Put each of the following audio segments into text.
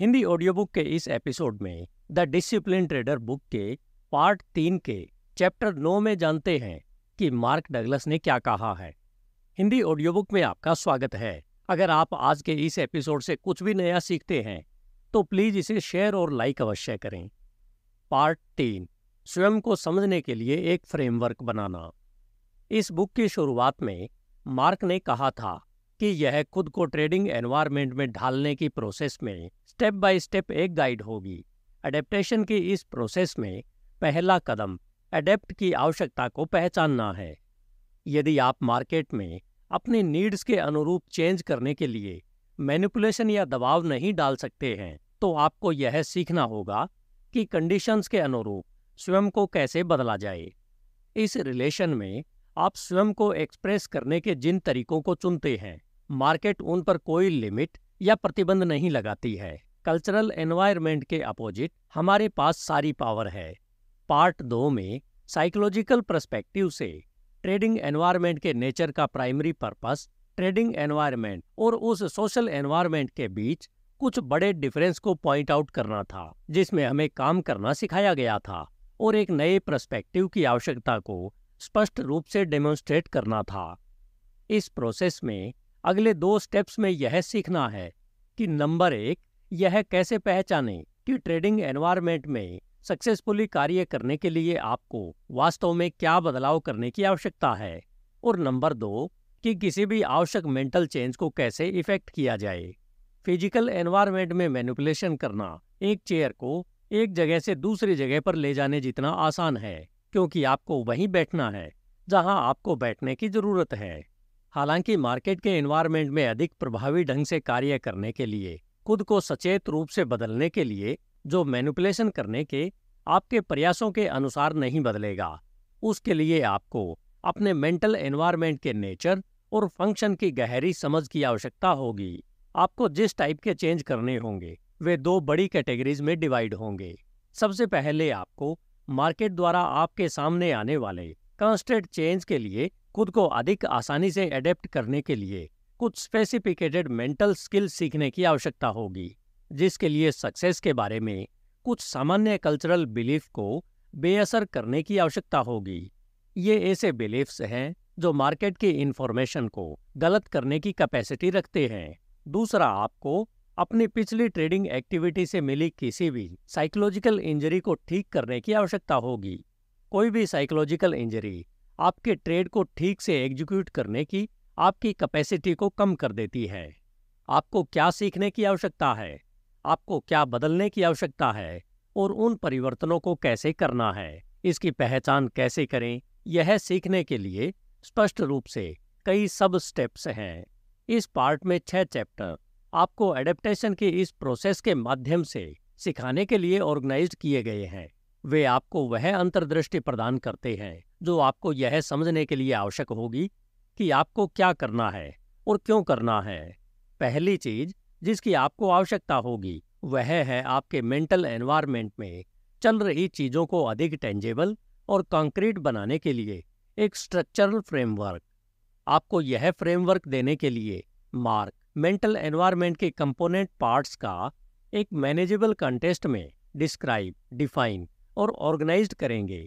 Hindi audio book के इस episode में द डिसिप्लिन ट्रेडर बुक के पार्ट तीन के चैप्टर नौ में जानते हैं कि मार्क डगलस ने क्या कहा है हिंदी ऑडियो बुक में आपका स्वागत है अगर आप आज के इस एपिसोड से कुछ भी नया सीखते हैं तो प्लीज़ इसे शेयर और लाइक अवश्य करें पार्ट तीन स्वयं को समझने के लिए एक फ्रेमवर्क बनाना इस बुक की शुरुआत में मार्क ने कहा था कि यह खुद को ट्रेडिंग एनवायरमेंट में ढालने की प्रोसेस में स्टेप बाय स्टेप एक गाइड होगी अडेप्टेशन की इस प्रोसेस में पहला कदम अडेप्ट की आवश्यकता को पहचानना है यदि आप मार्केट में अपने नीड्स के अनुरूप चेंज करने के लिए मैनिपुलेशन या दबाव नहीं डाल सकते हैं तो आपको यह सीखना होगा कि कंडीशंस के अनुरूप स्वयं को कैसे बदला जाए इस रिलेशन में आप स्वयं को एक्सप्रेस करने के जिन तरीकों को चुनते हैं मार्केट उन पर कोई लिमिट या प्रतिबंध नहीं लगाती है कल्चरल एनवायरमेंट के अपोजिट हमारे पास सारी पावर है पार्ट दो में साइकोलॉजिकल प्रस्पेक्टिव से ट्रेडिंग एनवायरमेंट के नेचर का प्राइमरी पर्पस ट्रेडिंग एनवायरमेंट और उस सोशल एनवायरमेंट के बीच कुछ बड़े डिफरेंस को पॉइंट आउट करना था जिसमें हमें काम करना सिखाया गया था और एक नए प्रस्पेक्टिव की आवश्यकता को स्पष्ट रूप से डेमोन्स्ट्रेट करना था इस प्रोसेस में अगले दो स्टेप्स में यह सीखना है कि नंबर एक यह कैसे पहचानें कि ट्रेडिंग एनवायरमेंट में सक्सेसफुली कार्य करने के लिए आपको वास्तव में क्या बदलाव करने की आवश्यकता है और नंबर दो कि किसी भी आवश्यक मेंटल चेंज को कैसे इफेक्ट किया जाए फिजिकल एनवायरमेंट में मैनिपुलेशन करना एक चेयर को एक जगह से दूसरी जगह पर ले जाने जितना आसान है क्योंकि आपको वहीं बैठना है जहां आपको बैठने की जरूरत है हालांकि मार्केट के एनवायरनमेंट में अधिक प्रभावी ढंग से कार्य करने के लिए खुद को सचेत रूप से बदलने के लिए जो मैनुपलेशन करने के आपके प्रयासों के अनुसार नहीं बदलेगा उसके लिए आपको अपने मेंटल एनवायरनमेंट के नेचर और फंक्शन की गहरी समझ की आवश्यकता होगी आपको जिस टाइप के चेंज करने होंगे वे दो बड़ी कैटेगरीज में डिवाइड होंगे सबसे पहले आपको मार्केट द्वारा आपके सामने आने वाले कॉन्स्टेंट चेंज के लिए खुद को अधिक आसानी से एडेप्ट करने के लिए कुछ स्पेसिफिकेटेड मेंटल स्किल सीखने की आवश्यकता होगी जिसके लिए सक्सेस के बारे में कुछ सामान्य कल्चरल बिलीफ को बेअसर करने की आवश्यकता होगी ये ऐसे बिलीफ्स हैं जो मार्केट की इंफॉर्मेशन को गलत करने की कैपेसिटी रखते हैं दूसरा आपको अपनी पिछली ट्रेडिंग एक्टिविटी से मिली किसी भी साइकोलॉजिकल इंजरी को ठीक करने की आवश्यकता होगी कोई भी साइकोलॉजिकल इंजरी आपके ट्रेड को ठीक से एग्जीक्यूट करने की आपकी कैपेसिटी को कम कर देती है आपको क्या सीखने की आवश्यकता है आपको क्या बदलने की आवश्यकता है और उन परिवर्तनों को कैसे करना है इसकी पहचान कैसे करें यह सीखने के लिए स्पष्ट रूप से कई सब स्टेप्स हैं इस पार्ट में छह चैप्टर आपको एडेप्टेशन के इस प्रोसेस के माध्यम से सिखाने के लिए ऑर्गेनाइज किए गए हैं वे आपको वह अंतर्दृष्टि प्रदान करते हैं जो आपको यह समझने के लिए आवश्यक होगी कि आपको क्या करना है और क्यों करना है पहली चीज जिसकी आपको आवश्यकता होगी वह है आपके मेंटल एनवायरमेंट में चल रही चीजों को अधिक टेंजेबल और कंक्रीट बनाने के लिए एक स्ट्रक्चरल फ्रेमवर्क आपको यह फ्रेमवर्क देने के लिए मार्क मेंटल एनवायरमेंट के कंपोनेंट पार्ट्स का एक मैनेजेबल कंटेस्ट में डिस्क्राइब डिफाइन और ऑर्गेनाइज्ड करेंगे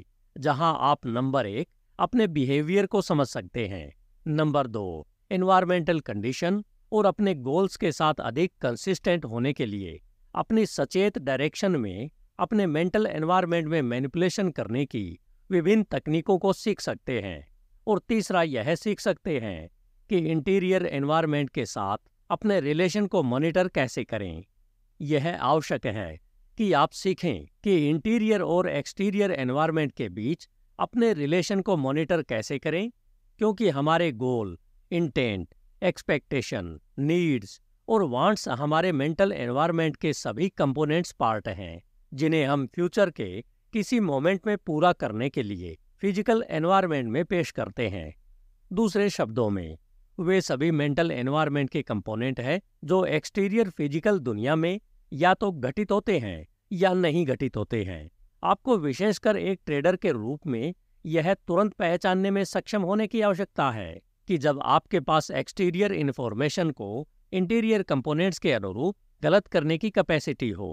जहां आप नंबर एक अपने बिहेवियर को समझ सकते हैं नंबर दो इन्वायरमेंटल कंडीशन और अपने गोल्स के साथ अधिक कंसिस्टेंट होने के लिए अपनी सचेत डायरेक्शन में अपने मेंटल एनवायरमेंट में मैनिपुलेशन करने की विभिन्न तकनीकों को सीख सकते हैं और तीसरा यह सीख सकते हैं कि इंटीरियर एनवायरमेंट के साथ अपने रिलेशन को मॉनिटर कैसे करें यह आवश्यक है कि आप सीखें कि इंटीरियर और एक्सटीरियर एनवायरनमेंट के बीच अपने रिलेशन को मॉनिटर कैसे करें क्योंकि हमारे गोल इंटेंट एक्सपेक्टेशन नीड्स और वांट्स हमारे मेंटल एनवायरनमेंट के सभी कंपोनेंट्स पार्ट हैं जिन्हें हम फ्यूचर के किसी मोमेंट में पूरा करने के लिए फिजिकल एनवायरनमेंट में पेश करते हैं दूसरे शब्दों में वे सभी मेंटल एनवायरनमेंट के कंपोनेंट हैं जो एक्सटीरियर फिजिकल दुनिया में या तो घटित होते हैं या नहीं घटित होते हैं आपको विशेषकर एक ट्रेडर के रूप में यह तुरंत पहचानने में सक्षम होने की आवश्यकता है कि जब आपके पास एक्सटीरियर इन्फॉर्मेशन को इंटीरियर कंपोनेंट्स के अनुरूप गलत करने की कैपेसिटी हो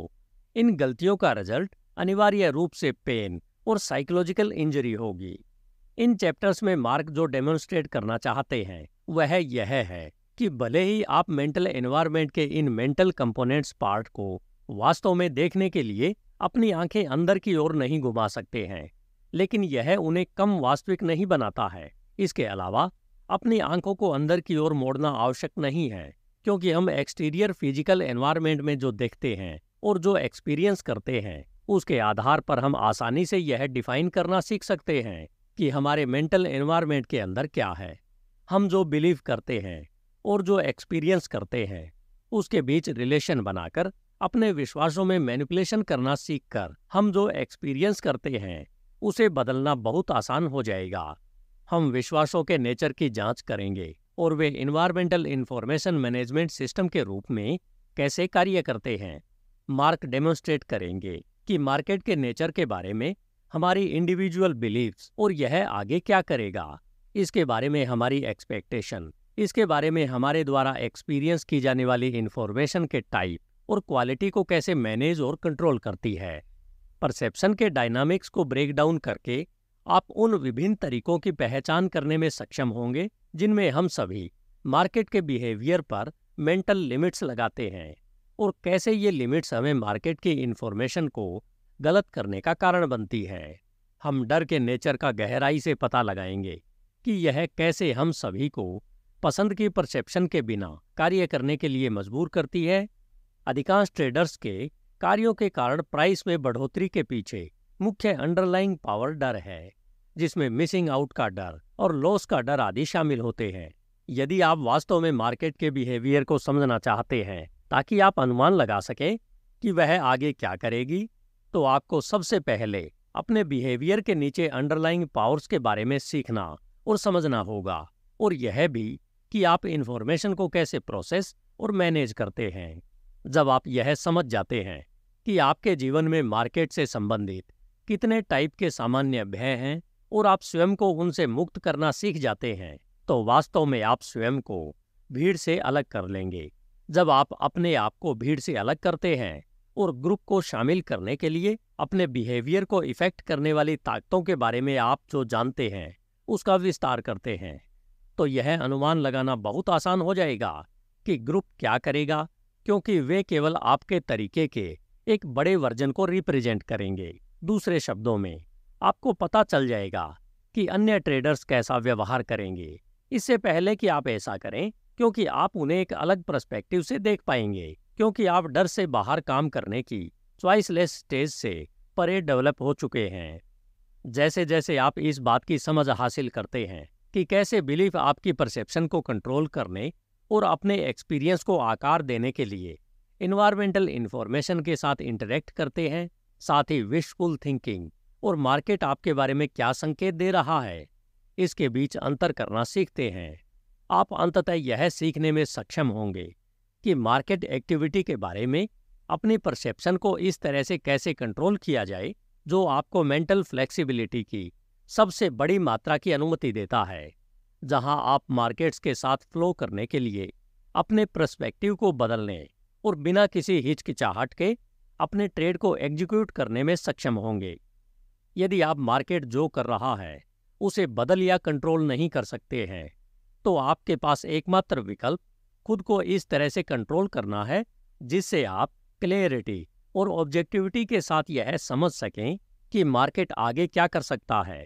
इन गलतियों का रिजल्ट अनिवार्य रूप से पेन और साइकोलॉजिकल इंजरी होगी इन चैप्टर्स में मार्क जो डेमोन्स्ट्रेट करना चाहते हैं वह यह है कि भले ही आप मेंटल एनवायरनमेंट के इन मेंटल कंपोनेंट्स पार्ट को वास्तव में देखने के लिए अपनी आंखें अंदर की ओर नहीं घुमा सकते हैं लेकिन यह उन्हें कम वास्तविक नहीं बनाता है इसके अलावा अपनी आंखों को अंदर की ओर मोड़ना आवश्यक नहीं है क्योंकि हम एक्सटीरियर फिजिकल एनवायरनमेंट में जो देखते हैं और जो एक्सपीरियंस करते हैं उसके आधार पर हम आसानी से यह डिफाइन करना सीख सकते हैं कि हमारे मेंटल एनवायरनमेंट के अंदर क्या है हम जो बिलीव करते हैं और जो एक्सपीरियंस करते हैं उसके बीच रिलेशन बनाकर अपने विश्वासों में मैनिपुलेशन करना सीखकर हम जो एक्सपीरियंस करते हैं उसे बदलना बहुत आसान हो जाएगा हम विश्वासों के नेचर की जांच करेंगे और वे इन्वायरमेंटल इन्फॉर्मेशन मैनेजमेंट सिस्टम के रूप में कैसे कार्य करते हैं मार्क डेमोन्स्ट्रेट करेंगे कि मार्केट के नेचर के बारे में हमारी इंडिविजुअल बिलीव्स और यह आगे क्या करेगा इसके बारे में हमारी एक्सपेक्टेशन इसके बारे में हमारे द्वारा एक्सपीरियंस की जाने वाली इन्फॉर्मेशन के टाइप और क्वालिटी को कैसे मैनेज और कंट्रोल करती है परसेप्शन के डायनामिक्स को ब्रेक डाउन करके आप उन विभिन्न तरीकों की पहचान करने में सक्षम होंगे जिनमें हम सभी मार्केट के बिहेवियर पर मेंटल लिमिट्स लगाते हैं और कैसे ये लिमिट्स हमें मार्केट की इन्फॉर्मेशन को गलत करने का कारण बनती है हम डर के नेचर का गहराई से पता लगाएंगे कि यह कैसे हम सभी को पसंद की परसेप्शन के बिना कार्य करने के लिए मजबूर करती है अधिकांश ट्रेडर्स के कार्यों के कारण प्राइस में बढ़ोतरी के पीछे मुख्य अंडरलाइंग पावर डर है जिसमें मिसिंग आउट का डर और लॉस का डर आदि शामिल होते हैं यदि आप वास्तव में मार्केट के बिहेवियर को समझना चाहते हैं ताकि आप अनुमान लगा सकें कि वह आगे क्या करेगी तो आपको सबसे पहले अपने बिहेवियर के नीचे अंडरलाइंग पावर्स के बारे में सीखना और समझना होगा और यह भी कि आप इन्फॉर्मेशन को कैसे प्रोसेस और मैनेज करते हैं जब आप यह समझ जाते हैं कि आपके जीवन में मार्केट से संबंधित कितने टाइप के सामान्य भय हैं और आप स्वयं को उनसे मुक्त करना सीख जाते हैं तो वास्तव में आप स्वयं को भीड़ से अलग कर लेंगे जब आप अपने आप को भीड़ से अलग करते हैं और ग्रुप को शामिल करने के लिए अपने बिहेवियर को इफेक्ट करने वाली ताकतों के बारे में आप जो जानते हैं उसका विस्तार करते हैं तो यह अनुमान लगाना बहुत आसान हो जाएगा कि ग्रुप क्या करेगा क्योंकि वे केवल आपके तरीके के एक बड़े वर्जन को रिप्रेजेंट करेंगे दूसरे शब्दों में आपको पता चल जाएगा कि अन्य ट्रेडर्स कैसा व्यवहार करेंगे इससे पहले कि आप ऐसा करें क्योंकि आप उन्हें एक अलग परस्पेक्टिव से देख पाएंगे क्योंकि आप डर से बाहर काम करने की च्वाइसलेस स्टेज से परे डेवलप हो चुके हैं जैसे जैसे आप इस बात की समझ हासिल करते हैं कि कैसे बिलीफ आपकी परसेप्शन को कंट्रोल करने और अपने एक्सपीरियंस को आकार देने के लिए इन्वायरमेंटल इन्फॉर्मेशन के साथ इंटरेक्ट करते हैं साथ ही विशफुल थिंकिंग और मार्केट आपके बारे में क्या संकेत दे रहा है इसके बीच अंतर करना सीखते हैं आप अंततः यह सीखने में सक्षम होंगे कि मार्केट एक्टिविटी के बारे में अपनी परसेप्शन को इस तरह से कैसे कंट्रोल किया जाए जो आपको मेंटल फ्लेक्सिबिलिटी की सबसे बड़ी मात्रा की अनुमति देता है जहां आप मार्केट्स के साथ फ्लो करने के लिए अपने प्रस्पेक्टिव को बदलने और बिना किसी हिचकिचाहट के अपने ट्रेड को एग्जीक्यूट करने में सक्षम होंगे यदि आप मार्केट जो कर रहा है उसे बदल या कंट्रोल नहीं कर सकते हैं तो आपके पास एकमात्र विकल्प खुद को इस तरह से कंट्रोल करना है जिससे आप क्लियरिटी और ऑब्जेक्टिविटी के साथ यह समझ सकें कि मार्केट आगे क्या कर सकता है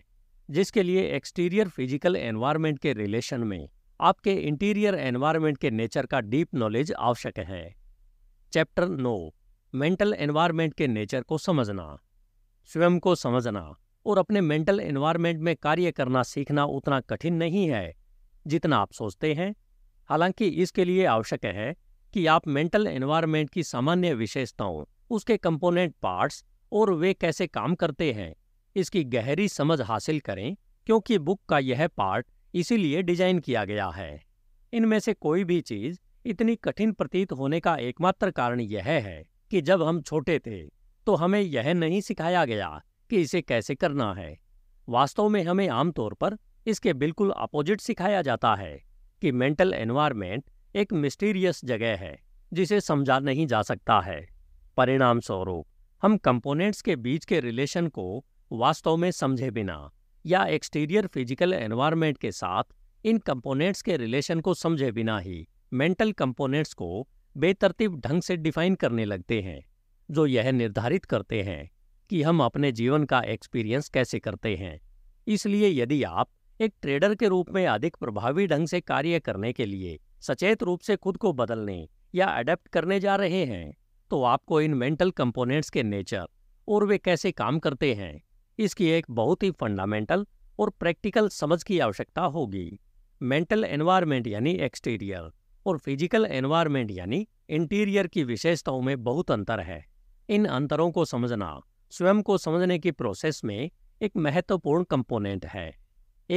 जिसके लिए एक्सटीरियर फिजिकल एनवायरनमेंट के रिलेशन में आपके इंटीरियर एनवायरनमेंट के नेचर का डीप नॉलेज आवश्यक है चैप्टर नो मेंटल एनवायरनमेंट के नेचर को समझना स्वयं को समझना और अपने मेंटल एनवायरनमेंट में कार्य करना सीखना उतना कठिन नहीं है जितना आप सोचते हैं हालांकि इसके लिए आवश्यक है कि आप मेंटल एनवायरनमेंट की सामान्य विशेषताओं उसके कंपोनेंट पार्ट्स और वे कैसे काम करते हैं इसकी गहरी समझ हासिल करें क्योंकि बुक का यह पार्ट इसीलिए डिजाइन किया गया है इनमें से कोई भी चीज इतनी कठिन प्रतीत होने का एकमात्र कारण यह है कि जब हम छोटे थे तो हमें यह नहीं सिखाया गया कि इसे कैसे करना है वास्तव में हमें आमतौर पर इसके बिल्कुल अपोजिट सिखाया जाता है कि मेंटल एनवायरमेंट एक मिस्टीरियस जगह है जिसे समझा नहीं जा सकता है परिणाम स्वरूप हम कंपोनेंट्स के बीच के रिलेशन को वास्तव में समझे बिना या एक्सटीरियर फिजिकल एनवायरनमेंट के साथ इन कंपोनेंट्स के रिलेशन को समझे बिना ही मेंटल कंपोनेंट्स को बेतरतीब ढंग से डिफाइन करने लगते हैं जो यह निर्धारित करते हैं कि हम अपने जीवन का एक्सपीरियंस कैसे करते हैं इसलिए यदि आप एक ट्रेडर के रूप में अधिक प्रभावी ढंग से कार्य करने के लिए सचेत रूप से खुद को बदलने या अडेप्ट करने जा रहे हैं तो आपको इन मेंटल कंपोनेंट्स के नेचर और वे कैसे काम करते हैं इसकी एक बहुत ही फंडामेंटल और प्रैक्टिकल समझ की आवश्यकता होगी मेंटल एनवायरमेंट यानी एक्सटीरियर और फिजिकल एनवायरमेंट यानी इंटीरियर की विशेषताओं में बहुत अंतर है इन अंतरों को समझना स्वयं को समझने की प्रोसेस में एक महत्वपूर्ण कंपोनेंट है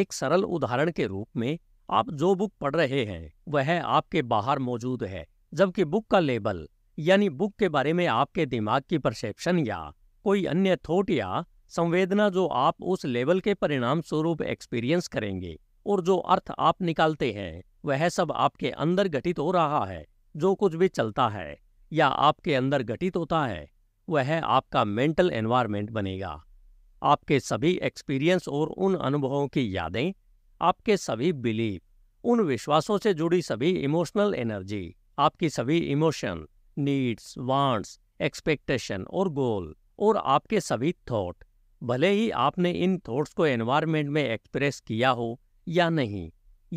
एक सरल उदाहरण के रूप में आप जो बुक पढ़ रहे हैं वह आपके बाहर मौजूद है जबकि बुक का लेबल यानी बुक के बारे में आपके दिमाग की परसेप्शन या कोई अन्य थॉट या संवेदना जो आप उस लेवल के परिणाम स्वरूप एक्सपीरियंस करेंगे और जो अर्थ आप निकालते हैं वह सब आपके अंदर घटित हो रहा है जो कुछ भी चलता है या आपके अंदर घटित होता है वह आपका मेंटल एनवायरमेंट बनेगा आपके सभी एक्सपीरियंस और उन अनुभवों की यादें आपके सभी बिलीफ उन विश्वासों से जुड़ी सभी इमोशनल एनर्जी आपकी सभी इमोशन नीड्स वांट्स एक्सपेक्टेशन और गोल और आपके सभी थॉट भले ही आपने इन थॉट्स को एनवायरमेंट में एक्सप्रेस किया हो या नहीं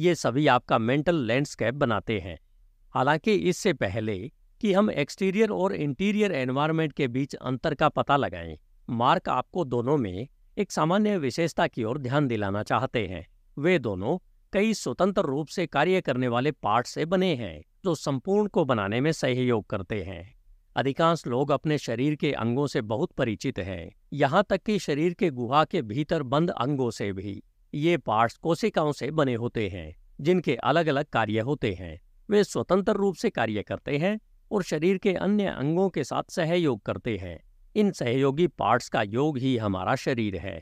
ये सभी आपका मेंटल लैंडस्केप बनाते हैं हालांकि इससे पहले कि हम एक्सटीरियर और इंटीरियर एनवायरमेंट के बीच अंतर का पता लगाएं मार्क आपको दोनों में एक सामान्य विशेषता की ओर ध्यान दिलाना चाहते हैं वे दोनों कई स्वतंत्र रूप से कार्य करने वाले पार्ट से बने हैं जो संपूर्ण को बनाने में सहयोग करते हैं अधिकांश लोग अपने शरीर के अंगों से बहुत परिचित हैं यहाँ तक कि शरीर के गुहा के भीतर बंद अंगों से भी ये पार्ट्स कोशिकाओं से बने होते हैं जिनके अलग अलग कार्य होते हैं वे स्वतंत्र रूप से कार्य करते हैं और शरीर के अन्य अंगों के साथ सहयोग करते हैं इन सहयोगी पार्ट्स का योग ही हमारा शरीर है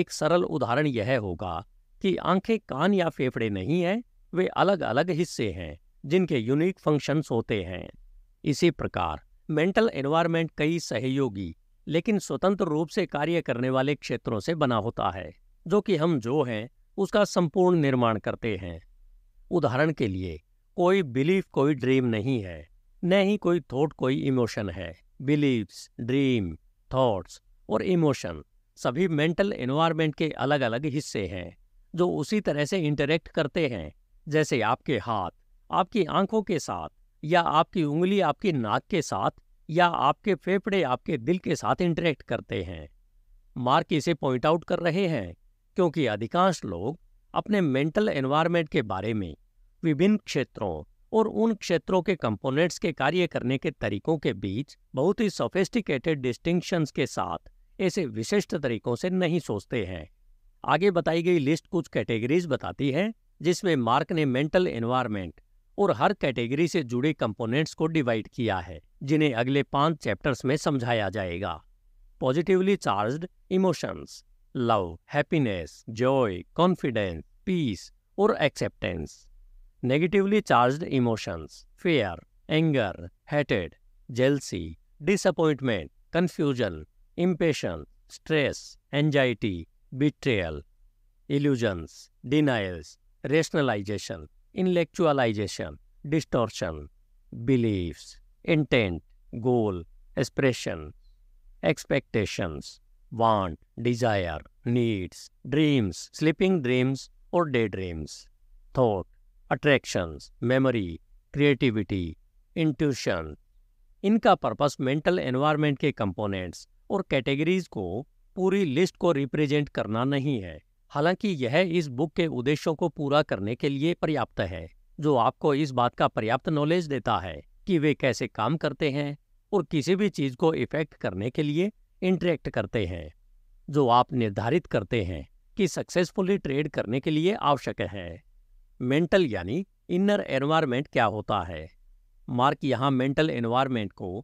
एक सरल उदाहरण यह होगा कि आंखें कान या फेफड़े नहीं हैं वे अलग अलग हिस्से हैं जिनके यूनिक फंक्शंस होते हैं इसी प्रकार मेंटल एनवायरनमेंट कई सहयोगी लेकिन स्वतंत्र रूप से कार्य करने वाले क्षेत्रों से बना होता है जो कि हम जो हैं उसका संपूर्ण निर्माण करते हैं उदाहरण के लिए कोई बिलीफ कोई ड्रीम नहीं है न ही कोई थॉट कोई इमोशन है बिलीव्स ड्रीम थॉट्स और इमोशन सभी मेंटल एनवायरमेंट के अलग अलग हिस्से हैं जो उसी तरह से इंटरेक्ट करते हैं जैसे आपके हाथ आपकी आंखों के साथ या आपकी उंगली आपकी नाक के साथ या आपके फेफड़े आपके दिल के साथ इंटरेक्ट करते हैं मार्क इसे पॉइंट आउट कर रहे हैं क्योंकि अधिकांश लोग अपने मेंटल एनवायरनमेंट के बारे में विभिन्न क्षेत्रों और उन क्षेत्रों के कंपोनेंट्स के कार्य करने के तरीकों के बीच बहुत ही सोफेस्टिकेटेड डिस्टिंक्शंस के साथ ऐसे विशिष्ट तरीकों से नहीं सोचते हैं आगे बताई गई लिस्ट कुछ कैटेगरीज बताती है जिसमें मार्क ने मेंटल एनवायरनमेंट और हर कैटेगरी से जुड़े कंपोनेंट्स को डिवाइड किया है जिन्हें अगले पांच चैप्टर्स में समझाया जाएगा positively charged emotions love happiness joy confidence peace और acceptance negatively charged emotions fear anger हेटेड jealousy disappointment confusion impatience stress anxiety betrayal illusions denials rationalisation intellectualisation distortion beliefs intent goal expression expectations want desire needs dreams sleeping dreams और daydreams thought attractions memory creativity intuition इनका purpose mental environment के components और categories को पूरी list को represent करना नहीं है हालांकि यह इस बुक के उद्देश्यों को पूरा करने के लिए पर्याप्त है जो आपको इस बात का पर्याप्त नॉलेज देता है कि वे कैसे काम करते हैं और किसी भी चीज़ को इफेक्ट करने के लिए इंटरेक्ट करते हैं जो आप निर्धारित करते हैं कि सक्सेसफुली ट्रेड करने के लिए आवश्यक है मेंटल यानी इनर एनवायरमेंट क्या होता है मार्क यहाँ मेंटल एनवायरमेंट को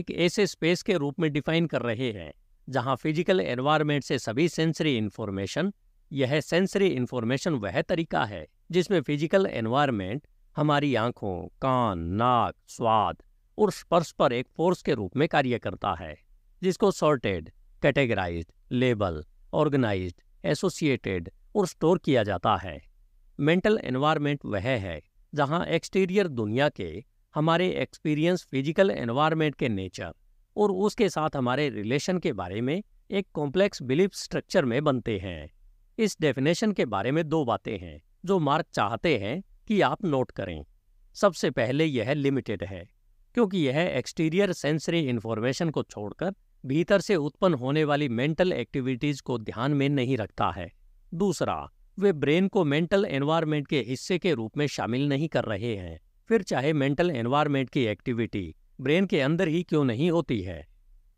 एक ऐसे स्पेस के रूप में डिफाइन कर रहे हैं जहाँ फिजिकल एनवायरमेंट से सभी सेंसरी इन्फॉर्मेशन यह सेंसरी इन्फॉर्मेशन वह तरीका है जिसमें फिजिकल एनवायरनमेंट हमारी आंखों कान नाक स्वाद और स्पर्श पर एक फोर्स के रूप में कार्य करता है जिसको sorted categorise label organise associated और स्टोर किया जाता है मेंटल एनवायरनमेंट वह है जहां एक्सटीरियर दुनिया के हमारे एक्सपीरियंस फिजिकल एनवायरमेंट के नेचर और उसके साथ हमारे रिलेशन के बारे में एक कॉम्प्लेक्स बिलीफ स्ट्रक्चर में बनते हैं इस डेफिनेशन के बारे में दो बातें हैं जो मार्क चाहते हैं कि आप नोट करें सबसे पहले यह लिमिटेड है क्योंकि यह एक्सटीरियर सेंसरी इन्फॉर्मेशन को छोड़कर भीतर से उत्पन्न होने वाली मेंटल एक्टिविटीज को ध्यान में नहीं रखता है दूसरा वे ब्रेन को मेंटल एनवायरमेंट के हिस्से के रूप में शामिल नहीं कर रहे हैं फिर चाहे मेंटल एनवायरमेंट की एक्टिविटी ब्रेन के अंदर ही क्यों नहीं होती है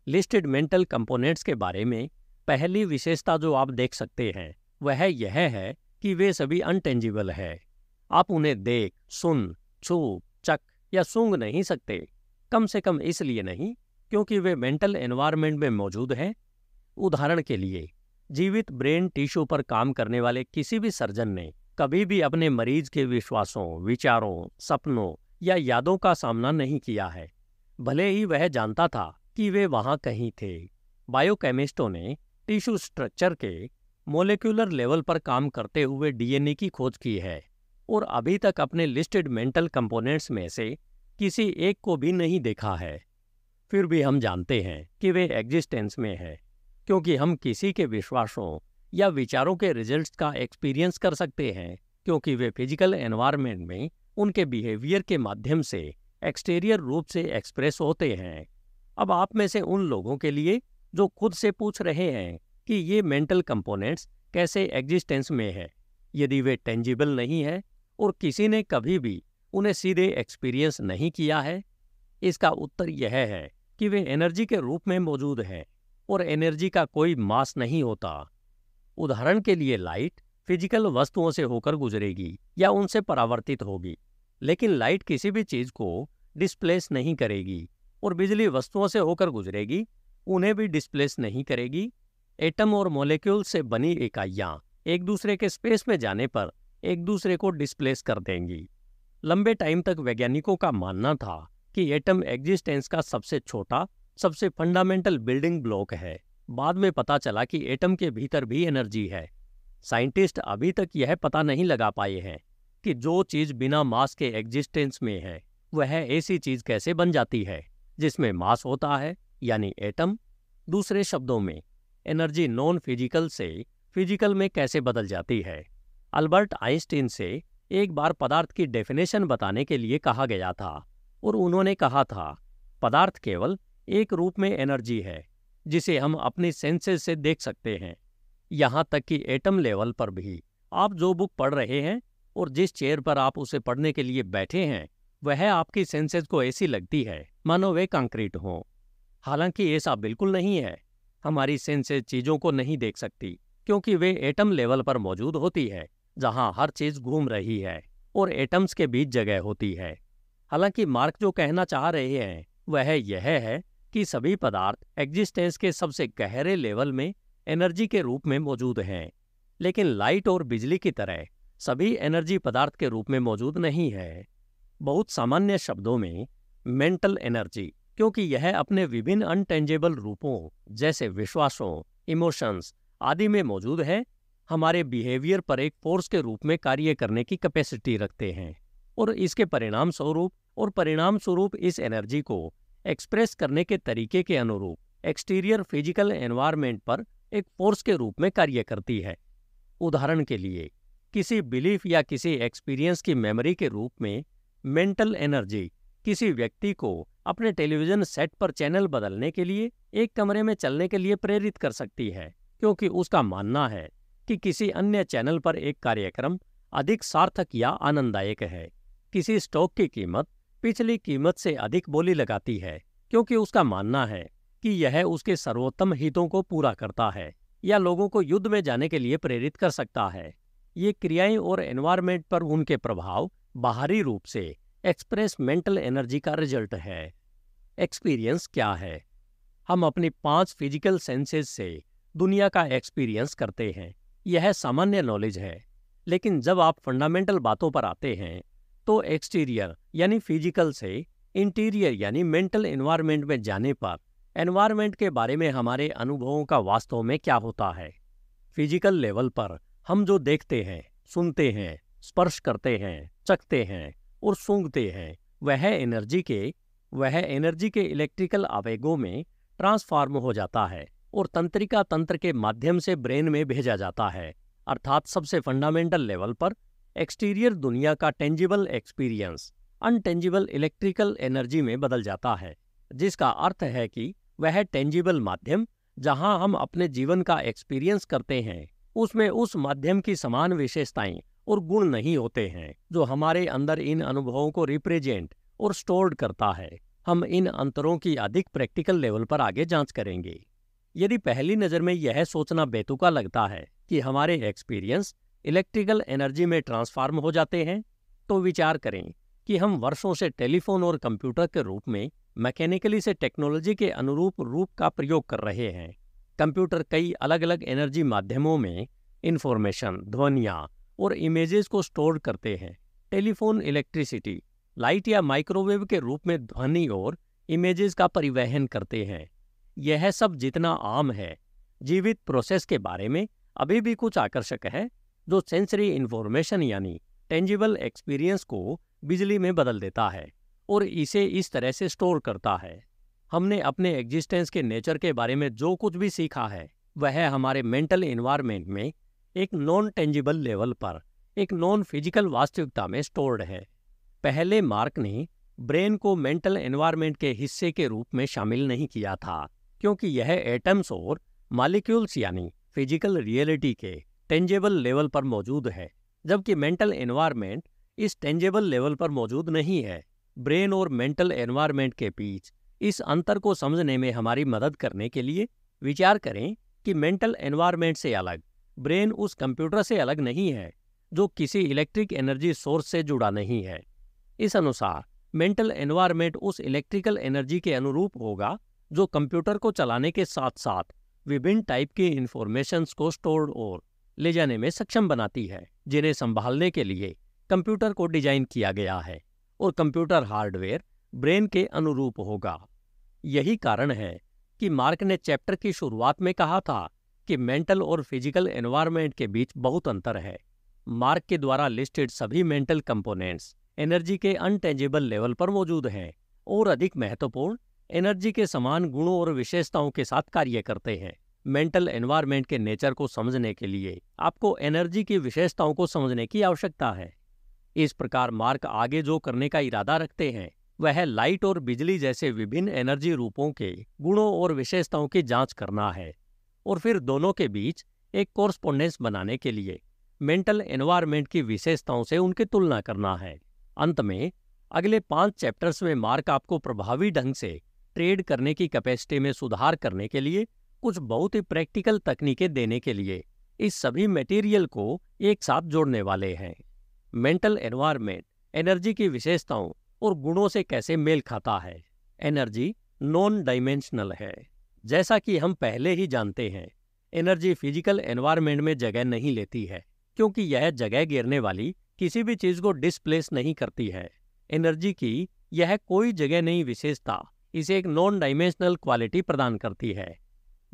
लिस्टेड मेंटल कंपोनेंट्स के बारे में पहली विशेषता जो आप देख सकते हैं वह यह है कि वे सभी अनटेंजिबल है आप उन्हें देख सुन छू चक या सूंग नहीं सकते कम से कम इसलिए नहीं क्योंकि वे मेंटल एनवायरनमेंट में मौजूद हैं उदाहरण के लिए जीवित ब्रेन टिश्यू पर काम करने वाले किसी भी सर्जन ने कभी भी अपने मरीज के विश्वासों विचारों सपनों या यादों का सामना नहीं किया है भले ही वह जानता था कि वे वहां कहीं थे बायोकेमिस्टों ने टिश्यू स्ट्रक्चर के मोलिक्यूलर लेवल पर काम करते हुए डीएनए की खोज की है और अभी तक अपने लिस्टेड मेंटल कंपोनेंट्स में से किसी एक को भी नहीं देखा है फिर भी हम जानते हैं कि वे एग्जिस्टेंस में है क्योंकि हम किसी के विश्वासों या विचारों के रिजल्ट्स का एक्सपीरियंस कर सकते हैं क्योंकि वे फिजिकल एनवायरनमेंट में उनके बिहेवियर के माध्यम से एक्सटीरियर रूप से एक्सप्रेस होते हैं अब आप में से उन लोगों के लिए जो खुद से पूछ रहे हैं कि ये मेंटल कंपोनेंट्स कैसे एग्जिस्टेंस में है यदि वे टेंजिबल नहीं है और किसी ने कभी भी उन्हें सीधे एक्सपीरियंस नहीं किया है इसका उत्तर यह है कि वे एनर्जी के रूप में मौजूद हैं और एनर्जी का कोई मास नहीं होता उदाहरण के लिए लाइट फिजिकल वस्तुओं से होकर गुजरेगी या उनसे परावर्तित होगी लेकिन लाइट किसी भी चीज को डिस्प्लेस नहीं करेगी और बिजली वस्तुओं से होकर गुजरेगी उन्हें भी डिस्प्लेस नहीं करेगी एटम और मोलिक्यूल से बनी इकाइयाँ एक दूसरे के स्पेस में जाने पर एक दूसरे को डिस्प्लेस कर देंगी लंबे टाइम तक वैज्ञानिकों का मानना था कि एटम एग्जिस्टेंस का सबसे छोटा सबसे फंडामेंटल बिल्डिंग ब्लॉक है बाद में पता चला कि एटम के भीतर भी एनर्जी है साइंटिस्ट अभी तक यह पता नहीं लगा पाए हैं कि जो चीज़ बिना मास के एग्जिस्टेंस में है वह ऐसी चीज़ कैसे बन जाती है जिसमें मास होता है यानी एटम दूसरे शब्दों में एनर्जी नॉन फिजिकल से फिजिकल में कैसे बदल जाती है अल्बर्ट आइंस्टीन से एक बार पदार्थ की डेफिनेशन बताने के लिए कहा गया था और उन्होंने कहा था पदार्थ केवल एक रूप में एनर्जी है जिसे हम अपनी सेंसेस से देख सकते हैं यहाँ तक कि एटम लेवल पर भी आप जो बुक पढ़ रहे हैं और जिस चेयर पर आप उसे पढ़ने के लिए बैठे हैं वह आपकी सेंसेस को ऐसी लगती है मानो वे कंक्रीट हों हालांकि ऐसा बिल्कुल नहीं है हमारी सेंसेज चीज़ों को नहीं देख सकती क्योंकि वे एटम लेवल पर मौजूद होती है जहां हर चीज़ घूम रही है और एटम्स के बीच जगह होती है हालांकि मार्क जो कहना चाह रहे हैं वह यह है कि सभी पदार्थ एग्जिस्टेंस के सबसे गहरे लेवल में एनर्जी के रूप में मौजूद हैं लेकिन लाइट और बिजली की तरह सभी एनर्जी पदार्थ के रूप में मौजूद नहीं है बहुत सामान्य शब्दों में मेंटल एनर्जी क्योंकि यह अपने विभिन्न अनटेंजेबल रूपों जैसे विश्वासों इमोशंस आदि में मौजूद है हमारे बिहेवियर पर एक फोर्स के रूप में कार्य करने की कैपेसिटी रखते हैं और इसके परिणाम स्वरूप और परिणाम स्वरूप इस एनर्जी को एक्सप्रेस करने के तरीके के अनुरूप एक्सटीरियर फिजिकल एनवायरमेंट पर एक फोर्स के रूप में कार्य करती है उदाहरण के लिए किसी बिलीफ या किसी एक्सपीरियंस की मेमोरी के रूप में मेंटल एनर्जी किसी व्यक्ति को अपने टेलीविजन सेट पर चैनल बदलने के लिए एक कमरे में चलने के लिए प्रेरित कर सकती है क्योंकि उसका मानना है कि किसी अन्य चैनल पर एक कार्यक्रम अधिक सार्थक या आनंददायक है किसी स्टॉक की कीमत पिछली कीमत से अधिक बोली लगाती है क्योंकि उसका मानना है कि यह उसके सर्वोत्तम हितों को पूरा करता है या लोगों को युद्ध में जाने के लिए प्रेरित कर सकता है ये क्रियाएं और एनवायरमेंट पर उनके प्रभाव बाहरी रूप से एक्सप्रेस मेंटल एनर्जी का रिजल्ट है एक्सपीरियंस क्या है हम अपने पांच फिजिकल सेंसेस से दुनिया का एक्सपीरियंस करते हैं यह सामान्य नॉलेज है लेकिन जब आप फंडामेंटल बातों पर आते हैं तो एक्सटीरियर यानी फिजिकल से इंटीरियर यानी मेंटल एनवायरमेंट में जाने पर एनवायरमेंट के बारे में हमारे अनुभवों का वास्तव में क्या होता है फिजिकल लेवल पर हम जो देखते हैं सुनते हैं स्पर्श करते हैं चखते हैं और सूंघते हैं वह एनर्जी के वह एनर्जी के इलेक्ट्रिकल आवेगों में ट्रांसफार्म हो जाता है और तंत्रिका तंत्र के माध्यम से ब्रेन में भेजा जाता है अर्थात सबसे फंडामेंटल लेवल पर एक्सटीरियर दुनिया का tangible experience intangible electrical energy में बदल जाता है जिसका अर्थ है कि वह टेंजिबल माध्यम जहां हम अपने जीवन का एक्सपीरियंस करते हैं उसमें उस माध्यम की समान विशेषताएं और गुण नहीं होते हैं जो हमारे अंदर इन अनुभवों को रिप्रेजेंट और स्टोर्ड करता है हम इन अंतरों की अधिक प्रैक्टिकल लेवल पर आगे जांच करेंगे यदि पहली नज़र में यह सोचना बेतुका लगता है कि हमारे एक्सपीरियंस इलेक्ट्रिकल एनर्जी में ट्रांसफार्म हो जाते हैं तो विचार करें कि हम वर्षों से टेलीफोन और कंप्यूटर के रूप में मैकेनिकली से टेक्नोलॉजी के अनुरूप रूप का प्रयोग कर रहे हैं कंप्यूटर कई अलग अलग एनर्जी माध्यमों में इन्फॉर्मेशन ध्वनियाँ और इमेजेस को स्टोर करते हैं टेलीफोन इलेक्ट्रिसिटी लाइट या माइक्रोवेव के रूप में ध्वनि और इमेजेस का परिवहन करते हैं यह सब जितना आम है जीवित प्रोसेस के बारे में अभी भी कुछ आकर्षक है जो सेंसरी इन्फॉर्मेशन यानी टेंजिबल एक्सपीरियंस को बिजली में बदल देता है और इसे इस तरह से स्टोर करता है हमने अपने एग्जिस्टेंस के नेचर के बारे में जो कुछ भी सीखा है वह हमारे मेंटल इन्वायरमेंट में एक नॉन टेंजिबल लेवल पर एक नॉन फिजिकल वास्तविकता में स्टोर्ड है पहले मार्क ने ब्रेन को मेंटल एनवायरनमेंट के हिस्से के रूप में शामिल नहीं किया था क्योंकि यह एटम्स और मालिक्यूल्स यानी फिजिकल रियलिटी के टेंजेबल लेवल पर मौजूद है जबकि मेंटल एनवायरनमेंट इस टेंजेबल लेवल पर मौजूद नहीं है ब्रेन और मेंटल एनवायरनमेंट के बीच इस अंतर को समझने में हमारी मदद करने के लिए विचार करें कि मेंटल एनवायरनमेंट से अलग ब्रेन उस कंप्यूटर से अलग नहीं है जो किसी इलेक्ट्रिक एनर्जी सोर्स से जुड़ा नहीं है इस अनुसार मेंटल एनवायरमेंट उस इलेक्ट्रिकल एनर्जी के अनुरूप होगा जो कंप्यूटर को चलाने के साथ साथ विभिन्न टाइप की इन्फॉर्मेशंस को स्टोर और ले जाने में सक्षम बनाती है जिन्हें संभालने के लिए कंप्यूटर को डिजाइन किया गया है और कंप्यूटर हार्डवेयर ब्रेन के अनुरूप होगा यही कारण है कि मार्क ने चैप्टर की शुरुआत में कहा था कि मेंटल और फिजिकल एनवायरमेंट के बीच बहुत अंतर है मार्क के द्वारा लिस्टेड सभी मेंटल कंपोनेंट्स एनर्जी के अनटेंजेबल लेवल पर मौजूद हैं और अधिक महत्वपूर्ण एनर्जी के समान गुणों और विशेषताओं के साथ कार्य करते हैं मेंटल एनवायरमेंट के नेचर को समझने के लिए आपको एनर्जी की विशेषताओं को समझने की आवश्यकता है इस प्रकार मार्क आगे जो करने का इरादा रखते हैं वह लाइट और बिजली जैसे विभिन्न एनर्जी रूपों के गुणों और विशेषताओं की जांच करना है और फिर दोनों के बीच एक कॉरस्पोंडेंस बनाने के लिए मेंटल एनवायरमेंट की विशेषताओं से उनकी तुलना करना है अंत में अगले पांच चैप्टर्स में मार्क आपको प्रभावी ढंग से ट्रेड करने की कैपेसिटी में सुधार करने के लिए कुछ बहुत ही प्रैक्टिकल तकनीकें देने के लिए इस सभी मटेरियल को एक साथ जोड़ने वाले हैं मेंटल एनवायरमेंट एनर्जी की विशेषताओं और गुणों से कैसे मेल खाता है एनर्जी नॉन डाइमेंशनल है जैसा कि हम पहले ही जानते हैं एनर्जी फिजिकल एनवायरमेंट में जगह नहीं लेती है क्योंकि यह जगह गिरने वाली किसी भी चीज़ को डिस्प्लेस नहीं करती है एनर्जी की यह कोई जगह नहीं विशेषता इसे एक नॉन डाइमेंशनल क्वालिटी प्रदान करती है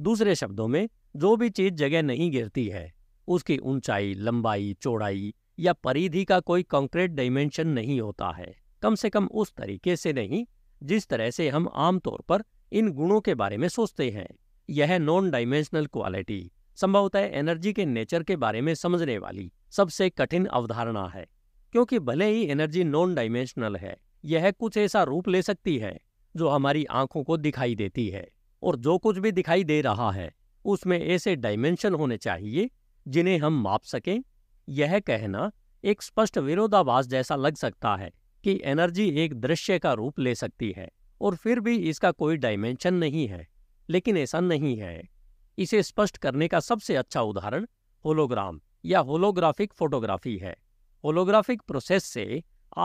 दूसरे शब्दों में जो भी चीज़ जगह नहीं गिरती है उसकी ऊंचाई, लंबाई चौड़ाई या परिधि का कोई कंक्रीट डायमेंशन नहीं होता है कम से कम उस तरीके से नहीं जिस तरह से हम आमतौर पर इन गुणों के बारे में सोचते हैं यह नॉन डाइमेंशनल क्वालिटी संभवतः एनर्जी के नेचर के बारे में समझने वाली सबसे कठिन अवधारणा है क्योंकि भले ही एनर्जी नॉन डाइमेंशनल है यह कुछ ऐसा रूप ले सकती है जो हमारी आंखों को दिखाई देती है और जो कुछ भी दिखाई दे रहा है उसमें ऐसे डायमेंशन होने चाहिए जिन्हें हम माप सकें यह कहना एक स्पष्ट विरोधाभास जैसा लग सकता है कि एनर्जी एक दृश्य का रूप ले सकती है और फिर भी इसका कोई डायमेंशन नहीं है लेकिन ऐसा नहीं है इसे स्पष्ट करने का सबसे अच्छा उदाहरण होलोग्राम या होलोग्राफिक फोटोग्राफी है होलोग्राफिक प्रोसेस से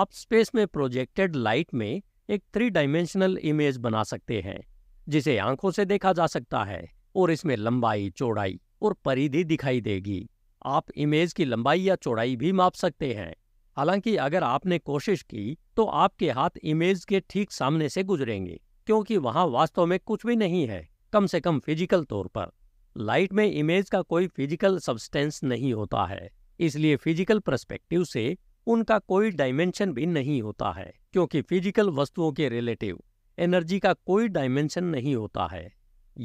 आप स्पेस में प्रोजेक्टेड लाइट में एक थ्री डायमेंशनल इमेज बना सकते हैं जिसे आंखों से देखा जा सकता है और इसमें लंबाई चौड़ाई और परिधि दिखाई देगी आप इमेज की लंबाई या चौड़ाई भी माप सकते हैं हालांकि अगर आपने कोशिश की तो आपके हाथ इमेज के ठीक सामने से गुजरेंगे क्योंकि वहां वास्तव में कुछ भी नहीं है कम से कम फिजिकल तौर पर लाइट में इमेज का कोई फिजिकल सब्सटेंस नहीं होता है इसलिए फिजिकल परस्पेक्टिव से उनका कोई डायमेंशन भी नहीं होता है क्योंकि फिजिकल वस्तुओं के रिलेटिव एनर्जी का कोई डायमेंशन नहीं होता है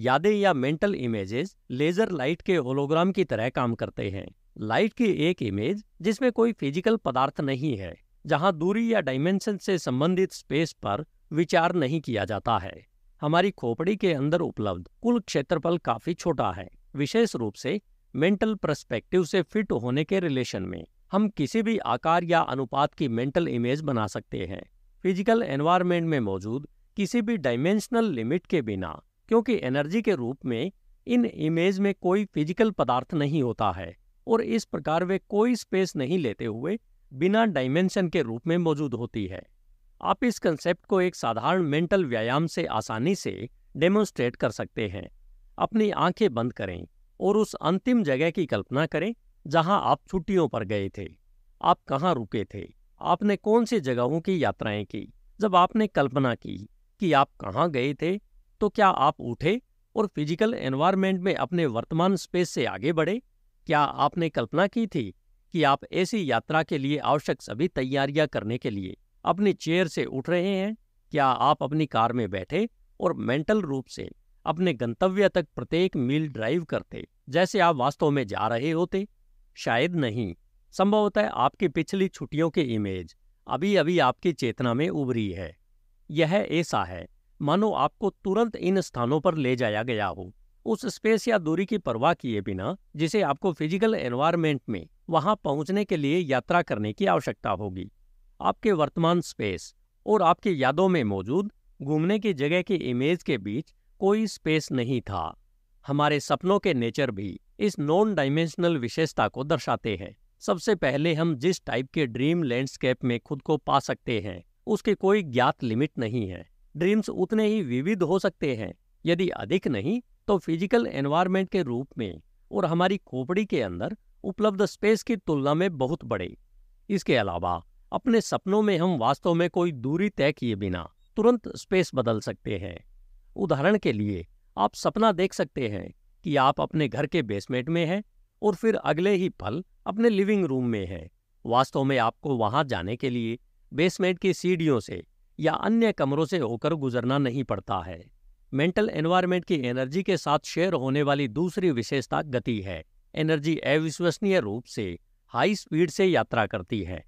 यादें या मेंटल इमेजेस लेजर लाइट के होलोग्राम की तरह काम करते हैं लाइट की एक इमेज जिसमें कोई फिजिकल पदार्थ नहीं है जहां दूरी या डायमेंशन से संबंधित स्पेस पर विचार नहीं किया जाता है हमारी खोपड़ी के अंदर उपलब्ध कुल क्षेत्रफल काफी छोटा है विशेष रूप से मेंटल प्रस्पेक्टिव से फिट होने के रिलेशन में हम किसी भी आकार या अनुपात की मेंटल इमेज बना सकते हैं फिजिकल एनवायरमेंट में मौजूद किसी भी डायमेंशनल लिमिट के बिना क्योंकि एनर्जी के रूप में इन इमेज में कोई फिजिकल पदार्थ नहीं होता है और इस प्रकार वे कोई स्पेस नहीं लेते हुए बिना डायमेंशन के रूप में मौजूद होती है आप इस कंसेप्ट को एक साधारण मेंटल व्यायाम से आसानी से डेमोन्स्ट्रेट कर सकते हैं अपनी आंखें बंद करें और उस अंतिम जगह की कल्पना करें जहां आप छुट्टियों पर गए थे आप कहाँ रुके थे आपने कौन सी जगहों की यात्राएं की जब आपने कल्पना की कि आप कहाँ गए थे तो क्या आप उठे और फिजिकल एनवायरमेंट में अपने वर्तमान स्पेस से आगे बढ़े क्या आपने कल्पना की थी कि आप ऐसी यात्रा के लिए आवश्यक सभी तैयारियां करने के लिए अपनी चेयर से उठ रहे हैं क्या आप अपनी कार में बैठे और मेंटल रूप से अपने गंतव्य तक प्रत्येक मील ड्राइव करते जैसे आप वास्तव में जा रहे होते शायद नहीं संभवतः आपकी पिछली छुट्टियों के इमेज अभी अभी आपकी चेतना में उभरी है यह ऐसा है मानो आपको तुरंत इन स्थानों पर ले जाया गया हो उस स्पेस या दूरी की परवाह किए बिना जिसे आपको फिजिकल एनवायरमेंट में वहां पहुंचने के लिए यात्रा करने की आवश्यकता होगी आपके वर्तमान स्पेस और आपकी यादों में मौजूद घूमने की जगह की इमेज के बीच कोई स्पेस नहीं था हमारे सपनों के नेचर भी इस नॉन डायमेंशनल विशेषता को दर्शाते हैं सबसे पहले हम जिस टाइप के ड्रीम लैंडस्केप में खुद को पा सकते हैं उसके कोई ज्ञात लिमिट नहीं है ड्रीम्स उतने ही विविध हो सकते हैं यदि अधिक नहीं तो फिजिकल एनवायरनमेंट के रूप में और हमारी खोपड़ी के अंदर उपलब्ध स्पेस की तुलना में बहुत बड़े इसके अलावा अपने सपनों में हम वास्तव में कोई दूरी तय किए बिना तुरंत स्पेस बदल सकते हैं उदाहरण के लिए आप सपना देख सकते हैं कि आप अपने घर के बेसमेंट में हैं और फिर अगले ही पल अपने लिविंग रूम में हैं वास्तव में आपको वहां जाने के लिए बेसमेंट की सीढ़ियों से या अन्य कमरों से होकर गुजरना नहीं पड़ता है मेंटल एनवायरमेंट की एनर्जी के साथ शेयर होने वाली दूसरी विशेषता गति है एनर्जी अविश्वसनीय रूप से हाई स्पीड से यात्रा करती है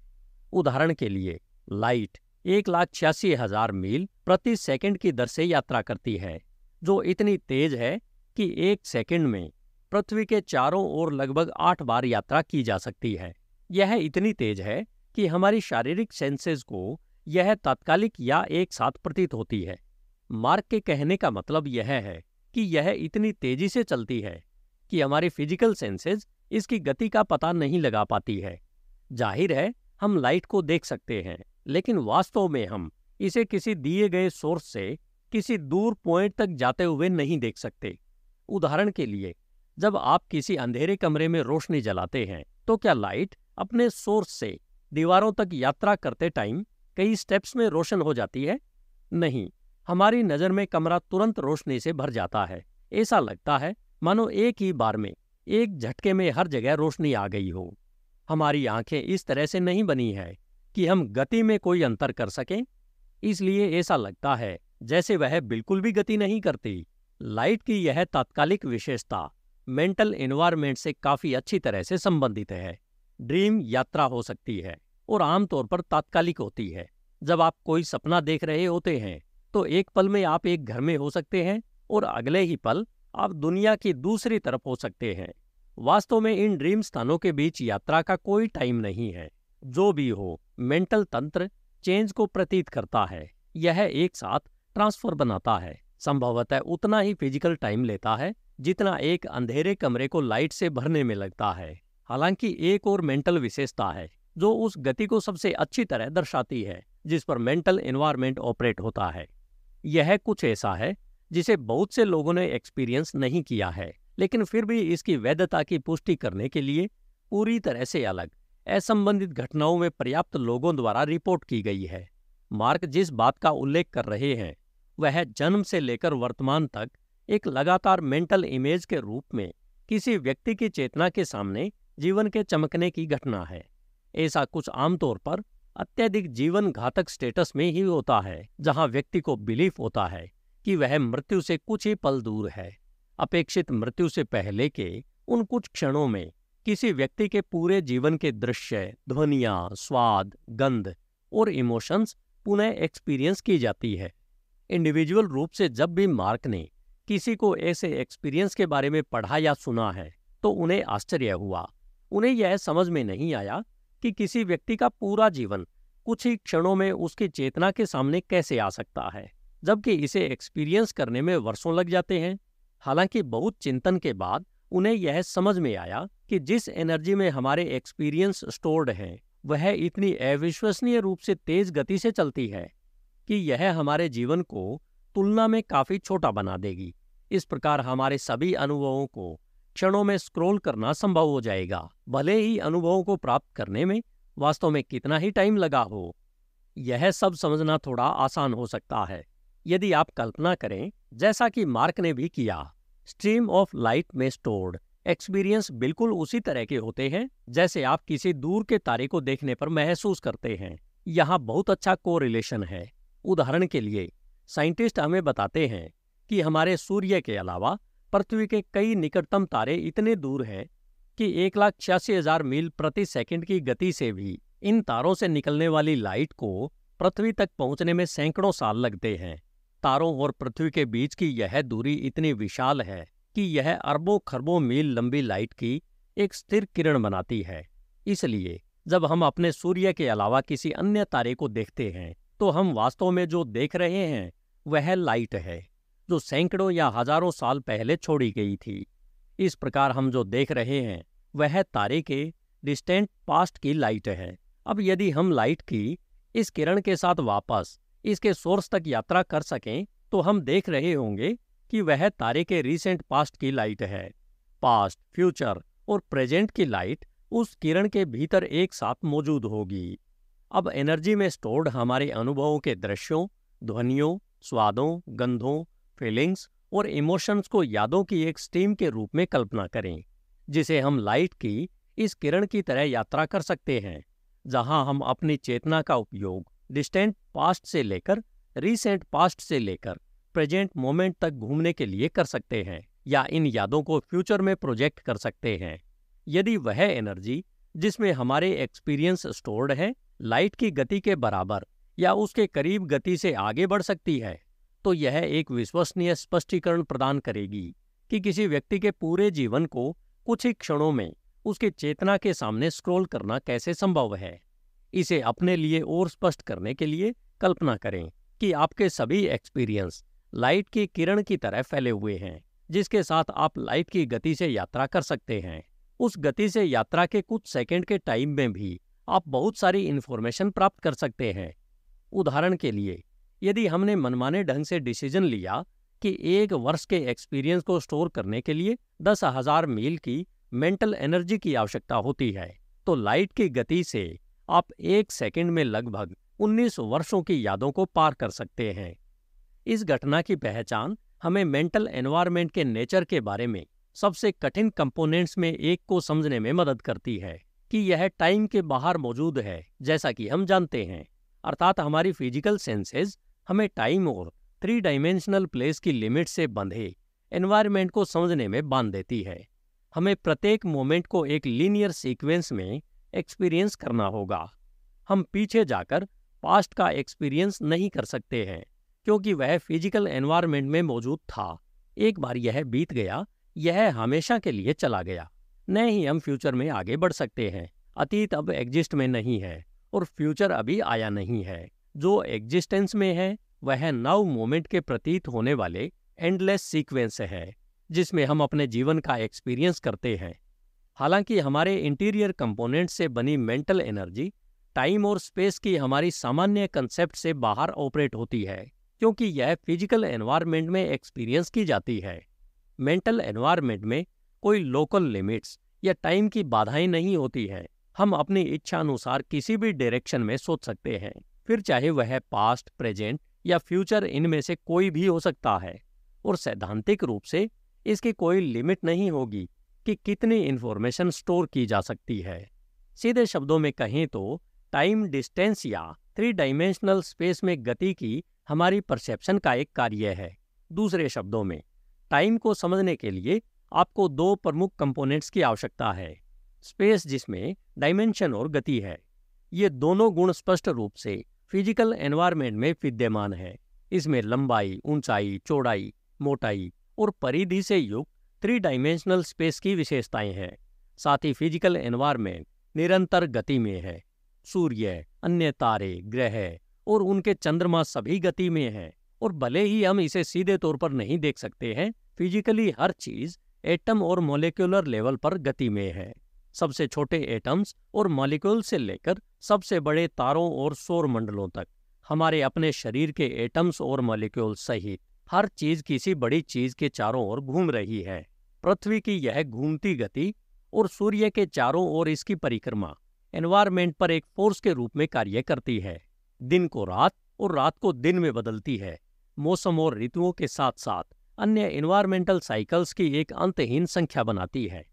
उदाहरण के लिए लाइट एक लाख छियासी हजार मील प्रति सेकंड की दर से यात्रा करती है जो इतनी तेज है कि एक सेकंड में पृथ्वी के चारों ओर लगभग आठ बार यात्रा की जा सकती है यह इतनी तेज है कि हमारी शारीरिक सेंसेस को यह तात्कालिक या एक साथ प्रतीत होती है मार्क के कहने का मतलब यह है कि यह इतनी तेजी से चलती है कि हमारी फिजिकल सेंसेज इसकी गति का पता नहीं लगा पाती है जाहिर है हम लाइट को देख सकते हैं लेकिन वास्तव में हम इसे किसी दिए गए सोर्स से किसी दूर पॉइंट तक जाते हुए नहीं देख सकते उदाहरण के लिए जब आप किसी अंधेरे कमरे में रोशनी जलाते हैं तो क्या लाइट अपने सोर्स से दीवारों तक यात्रा करते टाइम कई स्टेप्स में रोशन हो जाती है नहीं हमारी नज़र में कमरा तुरंत रोशनी से भर जाता है ऐसा लगता है मानो एक ही बार में एक झटके में हर जगह रोशनी आ गई हो हमारी आंखें इस तरह से नहीं बनी है कि हम गति में कोई अंतर कर सकें इसलिए ऐसा लगता है जैसे वह बिल्कुल भी गति नहीं करती लाइट की यह तात्कालिक विशेषता मेंटल एनवायरमेंट से काफ़ी अच्छी तरह से संबंधित है ड्रीम यात्रा हो सकती है और आमतौर पर तात्कालिक होती है जब आप कोई सपना देख रहे होते हैं तो एक पल में आप एक घर में हो सकते हैं और अगले ही पल आप दुनिया की दूसरी तरफ हो सकते हैं वास्तव में इन ड्रीम स्थानों के बीच यात्रा का कोई टाइम नहीं है जो भी हो मेंटल तंत्र चेंज को प्रतीत करता है यह एक साथ ट्रांसफर बनाता है संभवतः उतना ही फिजिकल टाइम लेता है जितना एक अंधेरे कमरे को लाइट से भरने में लगता है हालांकि एक और मेंटल विशेषता है जो उस गति को सबसे अच्छी तरह दर्शाती है जिस पर मेंटल इन्वायरमेंट ऑपरेट होता है यह कुछ ऐसा है जिसे बहुत से लोगों ने एक्सपीरियंस नहीं किया है लेकिन फिर भी इसकी वैधता की पुष्टि करने के लिए पूरी तरह से अलग असंबंधित घटनाओं में पर्याप्त लोगों द्वारा रिपोर्ट की गई है मार्क जिस बात का उल्लेख कर रहे हैं वह जन्म से लेकर वर्तमान तक एक लगातार मेंटल इमेज के रूप में किसी व्यक्ति की चेतना के सामने जीवन के चमकने की घटना है ऐसा कुछ आमतौर पर अत्यधिक जीवन घातक स्टेटस में ही होता है जहां व्यक्ति को बिलीफ होता है कि वह मृत्यु से कुछ ही पल दूर है अपेक्षित मृत्यु से पहले के उन कुछ क्षणों में किसी व्यक्ति के पूरे जीवन के दृश्य ध्वनियां स्वाद गंध और इमोशंस पुनः एक्सपीरियंस की जाती है इंडिविजुअल रूप से जब भी मार्क ने किसी को ऐसे एक्सपीरियंस के बारे में पढ़ा या सुना है तो उन्हें आश्चर्य हुआ उन्हें यह समझ में नहीं आया कि किसी व्यक्ति का पूरा जीवन कुछ ही क्षणों में उसकी चेतना के सामने कैसे आ सकता है जबकि इसे एक्सपीरियंस करने में वर्षों लग जाते हैं हालांकि बहुत चिंतन के बाद उन्हें यह समझ में आया कि जिस एनर्जी में हमारे एक्सपीरियंस स्टोर्ड हैं वह इतनी अविश्वसनीय रूप से तेज गति से चलती है कि यह हमारे जीवन को तुलना में काफी छोटा बना देगी इस प्रकार हमारे सभी अनुभवों को क्षणों में स्क्रॉल करना संभव हो जाएगा भले ही अनुभवों को प्राप्त करने में वास्तव में कितना ही टाइम लगा हो यह सब समझना थोड़ा आसान हो सकता है यदि आप कल्पना करें जैसा कि मार्क ने भी किया स्ट्रीम ऑफ लाइट में स्टोर्ड एक्सपीरियंस बिल्कुल उसी तरह के होते हैं जैसे आप किसी दूर के तारे को देखने पर महसूस करते हैं यहाँ बहुत अच्छा कोरिलेशन है उदाहरण के लिए साइंटिस्ट हमें बताते हैं कि हमारे सूर्य के अलावा पृथ्वी के कई निकटतम तारे इतने दूर हैं कि एक लाख छियासी हजार मील प्रति सेकंड की गति से भी इन तारों से निकलने वाली लाइट को पृथ्वी तक पहुंचने में सैकड़ों साल लगते हैं तारों और पृथ्वी के बीच की यह दूरी इतनी विशाल है कि यह अरबों खरबों मील लंबी लाइट की एक स्थिर किरण बनाती है इसलिए जब हम अपने सूर्य के अलावा किसी अन्य तारे को देखते हैं तो हम वास्तव में जो देख रहे हैं वह लाइट है जो सैकड़ों या हजारों साल पहले छोड़ी गई थी इस प्रकार हम जो देख रहे हैं वह तारे के डिस्टेंट पास्ट की लाइट है अब यदि हम लाइट की इस किरण के साथ वापस इसके सोर्स तक यात्रा कर सकें तो हम देख रहे होंगे कि वह तारे के रीसेंट पास्ट की लाइट है पास्ट फ्यूचर और प्रेजेंट की लाइट उस किरण के भीतर एक साथ मौजूद होगी अब एनर्जी में स्टोर्ड हमारे अनुभवों के दृश्यों ध्वनियों स्वादों गंधों फीलिंग्स और इमोशंस को यादों की एक स्टीम के रूप में कल्पना करें जिसे हम लाइट की इस किरण की तरह यात्रा कर सकते हैं जहां हम अपनी चेतना का उपयोग डिस्टेंट पास्ट से लेकर रीसेंट पास्ट से लेकर प्रेजेंट मोमेंट तक घूमने के लिए कर सकते हैं या इन यादों को फ्यूचर में प्रोजेक्ट कर सकते हैं यदि वह एनर्जी जिसमें हमारे एक्सपीरियंस स्टोर्ड है लाइट की गति के बराबर या उसके करीब गति से आगे बढ़ सकती है तो यह एक विश्वसनीय स्पष्टीकरण प्रदान करेगी कि किसी व्यक्ति के पूरे जीवन को कुछ ही क्षणों में उसकी चेतना के सामने स्क्रॉल करना कैसे संभव है इसे अपने लिए और स्पष्ट करने के लिए कल्पना करें कि आपके सभी एक्सपीरियंस लाइट की किरण की तरह फैले हुए हैं जिसके साथ आप लाइट की गति से यात्रा कर सकते हैं उस गति से यात्रा के कुछ सेकंड के टाइम में भी आप बहुत सारी इन्फॉर्मेशन प्राप्त कर सकते हैं उदाहरण के लिए यदि हमने मनमाने ढंग से डिसीजन लिया कि एक वर्ष के एक्सपीरियंस को स्टोर करने के लिए दस हजार मील की मेंटल एनर्जी की आवश्यकता होती है तो लाइट की गति से आप एक सेकंड में लगभग 19 वर्षों की यादों को पार कर सकते हैं इस घटना की पहचान हमें मेंटल एनवायरमेंट के नेचर के बारे में सबसे कठिन कंपोनेंट्स में एक को समझने में मदद करती है कि यह टाइम के बाहर मौजूद है जैसा कि हम जानते हैं अर्थात हमारी फिजिकल सेंसेज हमें टाइम और थ्री डायमेंशनल प्लेस की लिमिट से बंधे एनवायरमेंट को समझने में बांध देती है हमें प्रत्येक मोमेंट को एक लीनियर सीक्वेंस में एक्सपीरियंस करना होगा हम पीछे जाकर पास्ट का एक्सपीरियंस नहीं कर सकते हैं क्योंकि वह फिजिकल एनवायरमेंट में मौजूद था एक बार यह बीत गया यह हमेशा के लिए चला गया न ही हम फ्यूचर में आगे बढ़ सकते हैं अतीत अब एग्जिस्ट में नहीं है और फ्यूचर अभी आया नहीं है जो एग्जिस्टेंस में है वह नव मोमेंट के प्रतीत होने वाले एंडलेस सीक्वेंस है जिसमें हम अपने जीवन का एक्सपीरियंस करते हैं हालांकि हमारे इंटीरियर कंपोनेंट से बनी मेंटल एनर्जी टाइम और स्पेस की हमारी सामान्य कंसेप्ट से बाहर ऑपरेट होती है क्योंकि यह फिजिकल एनवायरमेंट में एक्सपीरियंस की जाती है मेंटल एनवायरमेंट में कोई लोकल लिमिट्स या टाइम की बाधाएं नहीं होती हैं हम अपनी इच्छा अनुसार किसी भी डायरेक्शन में सोच सकते हैं फिर चाहे वह पास्ट प्रेजेंट या फ्यूचर इनमें से कोई भी हो सकता है और सैद्धांतिक रूप से इसकी कोई लिमिट नहीं होगी कि कितनी इन्फॉर्मेशन स्टोर की जा सकती है सीधे शब्दों में कहें तो टाइम डिस्टेंस या थ्री डाइमेंशनल स्पेस में गति की हमारी परसेप्शन का एक कार्य है दूसरे शब्दों में टाइम को समझने के लिए आपको दो प्रमुख कंपोनेंट्स की आवश्यकता है स्पेस जिसमें डायमेंशन और गति है ये दोनों गुण स्पष्ट रूप से फिजिकल एनवायरनमेंट में विद्यमान है इसमें लंबाई ऊंचाई चौड़ाई मोटाई और परिधि से युक्त थ्री डायमेंशनल स्पेस की विशेषताएं हैं साथ ही फिजिकल एनवायरनमेंट निरंतर गति में है सूर्य अन्य तारे ग्रह और उनके चंद्रमा सभी गति में है और भले ही हम इसे सीधे तौर पर नहीं देख सकते हैं फिजिकली हर चीज एटम और मोलिकुलर लेवल पर गति में है सबसे छोटे एटम्स और मॉलिक्यूल से लेकर सबसे बड़े तारों और सौर मंडलों तक हमारे अपने शरीर के एटम्स और मॉलिक्यूल सहित हर चीज किसी बड़ी चीज के चारों ओर घूम रही है पृथ्वी की यह घूमती गति और सूर्य के चारों ओर इसकी परिक्रमा एनवायरमेंट पर एक फोर्स के रूप में कार्य करती है दिन को रात और रात को दिन में बदलती है मौसम और ऋतुओं के साथ साथ अन्य एनवायरमेंटल साइकिल्स की एक अंतहीन संख्या बनाती है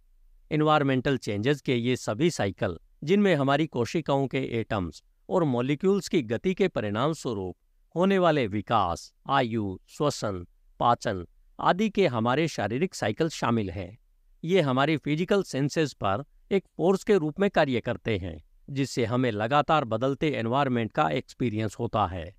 इन्वायरमेंटल चेंजेस के ये सभी साइकिल जिनमें हमारी कोशिकाओं के एटम्स और मॉलिक्यूल्स की गति के परिणाम स्वरूप होने वाले विकास आयु श्वसन पाचन आदि के हमारे शारीरिक साइकिल शामिल हैं ये हमारी फिजिकल सेंसेस पर एक फोर्स के रूप में कार्य करते हैं जिससे हमें लगातार बदलते एनवायरमेंट का एक्सपीरियंस होता है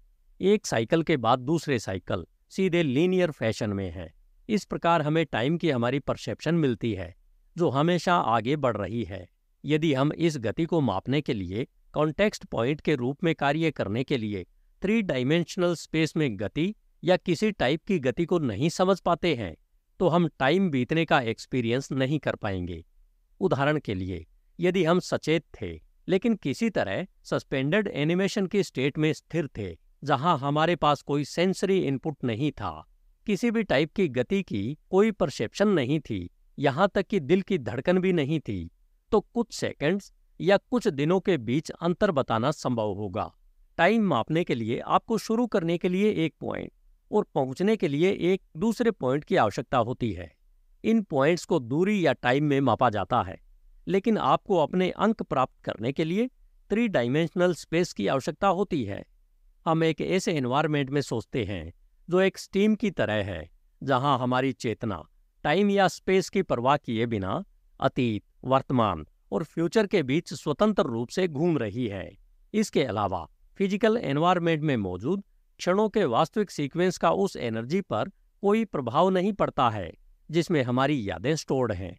एक साइकिल के बाद दूसरे साइकिल सीधे लीनियर फैशन में है इस प्रकार हमें टाइम की हमारी परसेप्शन मिलती है जो हमेशा आगे बढ़ रही है यदि हम इस गति को मापने के लिए कॉन्टेक्स्ट पॉइंट के रूप में कार्य करने के लिए थ्री डायमेंशनल स्पेस में गति या किसी टाइप की गति को नहीं समझ पाते हैं तो हम टाइम बीतने का एक्सपीरियंस नहीं कर पाएंगे उदाहरण के लिए यदि हम सचेत थे लेकिन किसी तरह सस्पेंडेड एनिमेशन की स्टेट में स्थिर थे जहां हमारे पास कोई सेंसरी इनपुट नहीं था किसी भी टाइप की गति की कोई परसेप्शन नहीं थी यहां तक कि दिल की धड़कन भी नहीं थी तो कुछ सेकंड्स या कुछ दिनों के बीच अंतर बताना संभव होगा टाइम मापने के लिए आपको शुरू करने के लिए एक पॉइंट और पहुंचने के लिए एक दूसरे पॉइंट की आवश्यकता होती है इन पॉइंट्स को दूरी या टाइम में मापा जाता है लेकिन आपको अपने अंक प्राप्त करने के लिए थ्री डायमेंशनल स्पेस की आवश्यकता होती है हम एक ऐसे एनवायरमेंट में सोचते हैं जो एक स्टीम की तरह है जहां हमारी चेतना टाइम या स्पेस की परवाह किए बिना अतीत वर्तमान और फ्यूचर के बीच स्वतंत्र रूप से घूम रही है इसके अलावा फिजिकल एनवायरमेंट में मौजूद क्षणों के वास्तविक सीक्वेंस का उस एनर्जी पर कोई प्रभाव नहीं पड़ता है जिसमें हमारी यादें स्टोर्ड हैं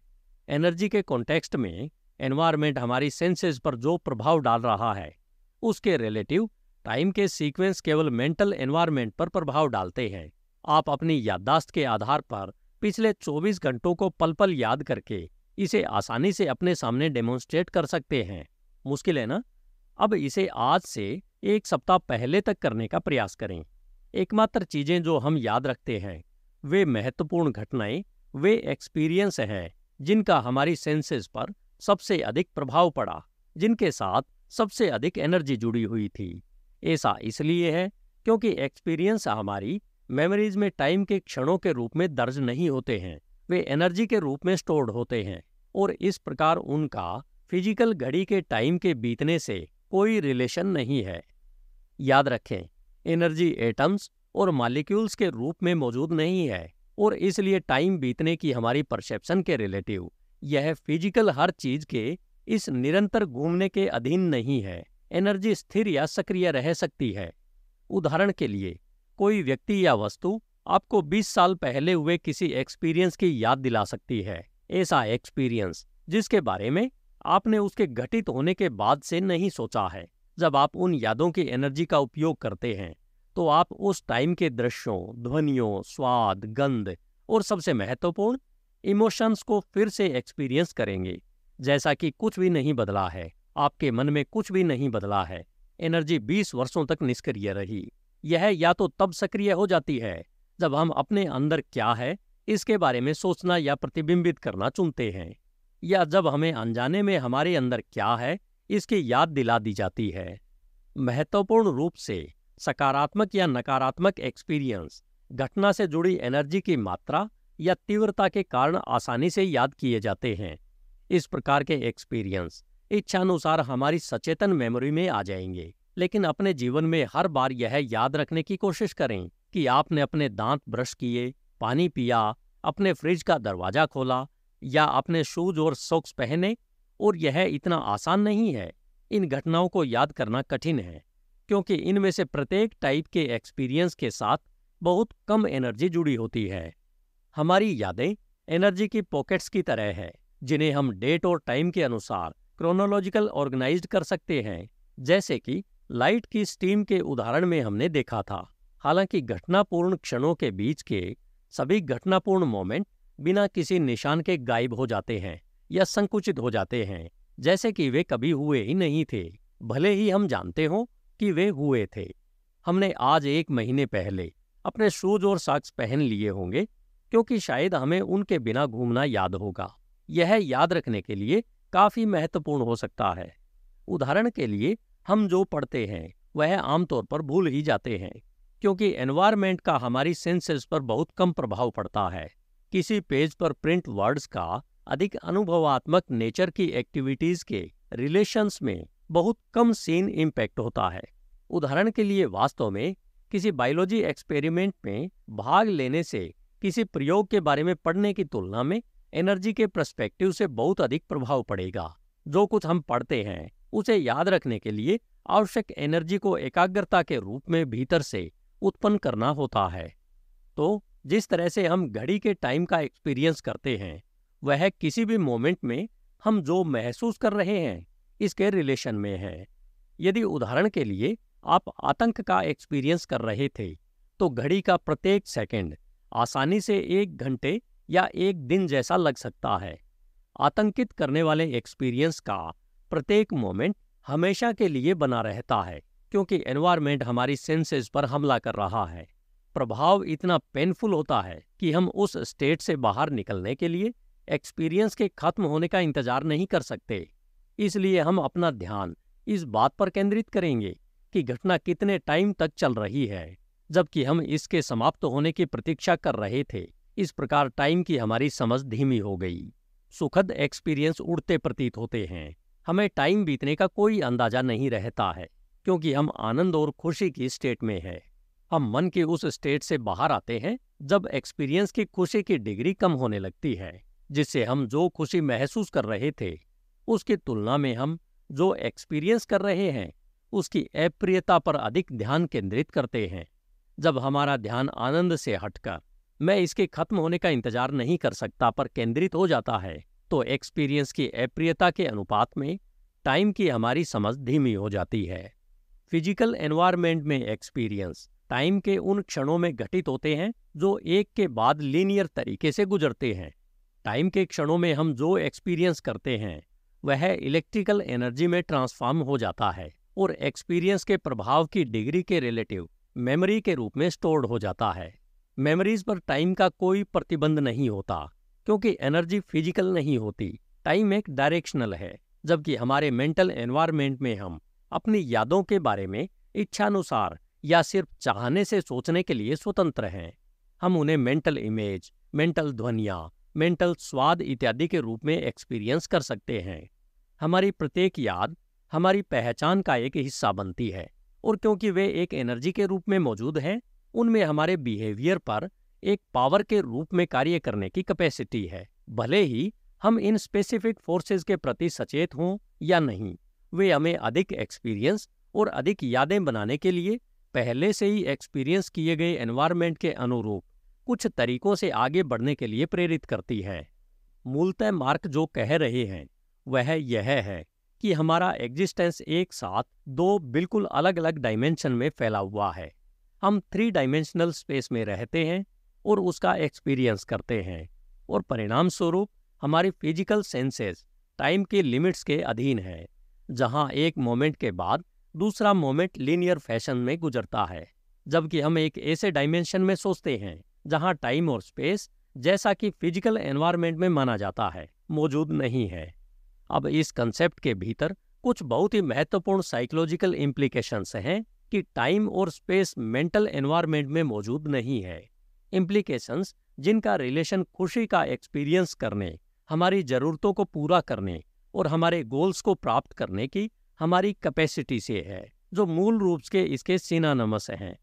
एनर्जी के कॉन्टेक्स्ट में एनवायरमेंट हमारी सेंसेस पर जो प्रभाव डाल रहा है उसके रिलेटिव टाइम के सीक्वेंस केवल मेंटल एनवायरमेंट पर प्रभाव डालते हैं आप अपनी याददाश्त के आधार पर पिछले 24 घंटों को पल पल याद करके इसे आसानी से अपने सामने डेमोन्स्ट्रेट कर सकते हैं मुश्किल है ना अब इसे आज से एक सप्ताह पहले तक करने का प्रयास करें एकमात्र चीज़ें जो हम याद रखते हैं वे महत्वपूर्ण घटनाएं वे एक्सपीरियंस हैं जिनका हमारी सेंसेस पर सबसे अधिक प्रभाव पड़ा जिनके साथ सबसे अधिक एनर्जी जुड़ी हुई थी ऐसा इसलिए है क्योंकि एक्सपीरियंस हमारी मेमोरीज में टाइम के क्षणों के रूप में दर्ज नहीं होते हैं वे एनर्जी के रूप में स्टोर्ड होते हैं और इस प्रकार उनका फिजिकल घड़ी के टाइम के बीतने से कोई रिलेशन नहीं है याद रखें एनर्जी एटम्स और मालिक्यूल्स के रूप में मौजूद नहीं है और इसलिए टाइम बीतने की हमारी परसेप्शन के रिलेटिव यह फिजिकल हर चीज के इस निरंतर घूमने के अधीन नहीं है एनर्जी स्थिर या सक्रिय रह सकती है उदाहरण के लिए कोई व्यक्ति या वस्तु आपको 20 साल पहले हुए किसी एक्सपीरियंस की याद दिला सकती है ऐसा एक्सपीरियंस जिसके बारे में आपने उसके घटित होने के बाद से नहीं सोचा है जब आप उन यादों की एनर्जी का उपयोग करते हैं तो आप उस टाइम के दृश्यों ध्वनियों स्वाद गंध और सबसे महत्वपूर्ण इमोशंस को फिर से एक्सपीरियंस करेंगे जैसा कि कुछ भी नहीं बदला है आपके मन में कुछ भी नहीं बदला है एनर्जी 20 वर्षों तक निष्क्रिय रही यह या तो तब सक्रिय हो जाती है जब हम अपने अंदर क्या है इसके बारे में सोचना या प्रतिबिंबित करना चुनते हैं या जब हमें अनजाने में हमारे अंदर क्या है इसकी याद दिला दी जाती है महत्वपूर्ण रूप से सकारात्मक या नकारात्मक एक्सपीरियंस घटना से जुड़ी एनर्जी की मात्रा या तीव्रता के कारण आसानी से याद किए जाते हैं इस प्रकार के एक्सपीरियंस इच्छानुसार हमारी सचेतन मेमोरी में आ जाएंगे लेकिन अपने जीवन में हर बार यह याद रखने की कोशिश करें कि आपने अपने दांत ब्रश किए पानी पिया अपने फ्रिज का दरवाज़ा खोला या अपने शूज और सॉक्स पहने और यह इतना आसान नहीं है इन घटनाओं को याद करना कठिन है क्योंकि इनमें से प्रत्येक टाइप के एक्सपीरियंस के साथ बहुत कम एनर्जी जुड़ी होती है हमारी यादें एनर्जी की पॉकेट्स की तरह है जिन्हें हम डेट और टाइम के अनुसार क्रोनोलॉजिकल ऑर्गेनाइज्ड कर सकते हैं जैसे कि लाइट की स्टीम के उदाहरण में हमने देखा था हालांकि घटनापूर्ण क्षणों के बीच के सभी घटनापूर्ण मोमेंट बिना किसी निशान के गायब हो जाते हैं या संकुचित हो जाते हैं जैसे कि वे कभी हुए ही नहीं थे भले ही हम जानते हों कि वे हुए थे हमने आज एक महीने पहले अपने शूज और साक्स पहन लिए होंगे क्योंकि शायद हमें उनके बिना घूमना याद होगा यह याद रखने के लिए काफ़ी महत्वपूर्ण हो सकता है उदाहरण के लिए हम जो पढ़ते हैं वह आमतौर पर भूल ही जाते हैं क्योंकि एनवायरमेंट का हमारी सेंसेस पर बहुत कम प्रभाव पड़ता है किसी पेज पर प्रिंट वर्ड्स का अधिक अनुभवात्मक नेचर की एक्टिविटीज़ के रिलेशंस में बहुत कम सीन इम्पैक्ट होता है उदाहरण के लिए वास्तव में किसी बायोलॉजी एक्सपेरिमेंट में भाग लेने से किसी प्रयोग के बारे में पढ़ने की तुलना में एनर्जी के प्रस्पेक्टिव से बहुत अधिक प्रभाव पड़ेगा जो कुछ हम पढ़ते हैं उसे याद रखने के लिए आवश्यक एनर्जी को एकाग्रता के रूप में भीतर से उत्पन्न करना होता है तो जिस तरह से हम घड़ी के टाइम का एक्सपीरियंस करते हैं वह किसी भी मोमेंट में हम जो महसूस कर रहे हैं इसके रिलेशन में है यदि उदाहरण के लिए आप आतंक का एक्सपीरियंस कर रहे थे तो घड़ी का प्रत्येक सेकंड आसानी से एक घंटे या एक दिन जैसा लग सकता है आतंकित करने वाले एक्सपीरियंस का प्रत्येक मोमेंट हमेशा के लिए बना रहता है क्योंकि एनवायरमेंट हमारी सेंसेस पर हमला कर रहा है प्रभाव इतना पेनफुल होता है कि हम उस स्टेट से बाहर निकलने के लिए एक्सपीरियंस के खत्म होने का इंतजार नहीं कर सकते इसलिए हम अपना ध्यान इस बात पर केंद्रित करेंगे कि घटना कितने टाइम तक चल रही है जबकि हम इसके समाप्त होने की प्रतीक्षा कर रहे थे इस प्रकार टाइम की हमारी समझ धीमी हो गई सुखद एक्सपीरियंस उड़ते प्रतीत होते हैं हमें टाइम बीतने का कोई अंदाजा नहीं रहता है क्योंकि हम आनंद और खुशी की स्टेट में हैं हम मन के उस स्टेट से बाहर आते हैं जब एक्सपीरियंस की खुशी की डिग्री कम होने लगती है जिससे हम जो खुशी महसूस कर रहे थे उसकी तुलना में हम जो एक्सपीरियंस कर रहे हैं उसकी अप्रियता पर अधिक ध्यान केंद्रित करते हैं जब हमारा ध्यान आनंद से हटकर मैं इसके खत्म होने का इंतजार नहीं कर सकता पर केंद्रित हो जाता है तो एक्सपीरियंस की अप्रियता के अनुपात में टाइम की हमारी समझ धीमी हो जाती है फिजिकल एनवायरमेंट में एक्सपीरियंस टाइम के उन क्षणों में घटित होते हैं जो एक के बाद लीनियर तरीके से गुजरते हैं टाइम के क्षणों में हम जो एक्सपीरियंस करते हैं वह इलेक्ट्रिकल एनर्जी में ट्रांसफॉर्म हो जाता है और एक्सपीरियंस के प्रभाव की डिग्री के रिलेटिव मेमोरी के रूप में स्टोर्ड हो जाता है मेमोरीज पर टाइम का कोई प्रतिबंध नहीं होता क्योंकि एनर्जी फिजिकल नहीं होती टाइम एक डायरेक्शनल है जबकि हमारे मेंटल एनवायरमेंट में हम अपनी यादों के बारे में इच्छानुसार या सिर्फ चाहने से सोचने के लिए स्वतंत्र हैं हम उन्हें मेंटल इमेज मेंटल ध्वनिया मेंटल स्वाद इत्यादि के रूप में एक्सपीरियंस कर सकते हैं हमारी प्रत्येक याद हमारी पहचान का एक हिस्सा बनती है और क्योंकि वे एक एनर्जी के रूप में मौजूद हैं उनमें हमारे बिहेवियर पर एक पावर के रूप में कार्य करने की कैपेसिटी है भले ही हम इन स्पेसिफिक फोर्सेस के प्रति सचेत हों या नहीं वे हमें अधिक एक्सपीरियंस और अधिक यादें बनाने के लिए पहले से ही एक्सपीरियंस किए गए एनवायरमेंट के अनुरूप कुछ तरीकों से आगे बढ़ने के लिए प्रेरित करती हैं मूलतः मार्क जो कह रहे हैं वह यह है कि हमारा एग्जिस्टेंस एक साथ दो बिल्कुल अलग अलग डायमेंशन में फैला हुआ है हम थ्री डायमेंशनल स्पेस में रहते हैं और उसका एक्सपीरियंस करते हैं और परिणाम स्वरूप हमारी फिजिकल सेंसेस टाइम के लिमिट्स के अधीन है जहां एक मोमेंट के बाद दूसरा मोमेंट लीनियर फैशन में गुजरता है जबकि हम एक ऐसे डायमेंशन में सोचते हैं जहां टाइम और स्पेस जैसा कि फिजिकल एनवायरमेंट में माना जाता है मौजूद नहीं है अब इस कंसेप्ट के भीतर कुछ बहुत ही महत्वपूर्ण साइकोलॉजिकल इम्प्लीकेशंस हैं कि टाइम और स्पेस मेंटल एनवायरमेंट में मौजूद नहीं है इम्प्लीकेशंस जिनका रिलेशन खुशी का एक्सपीरियंस करने हमारी ज़रूरतों को पूरा करने और हमारे गोल्स को प्राप्त करने की हमारी कैपेसिटी से है जो मूल रूप से इसके सिनानमस हैं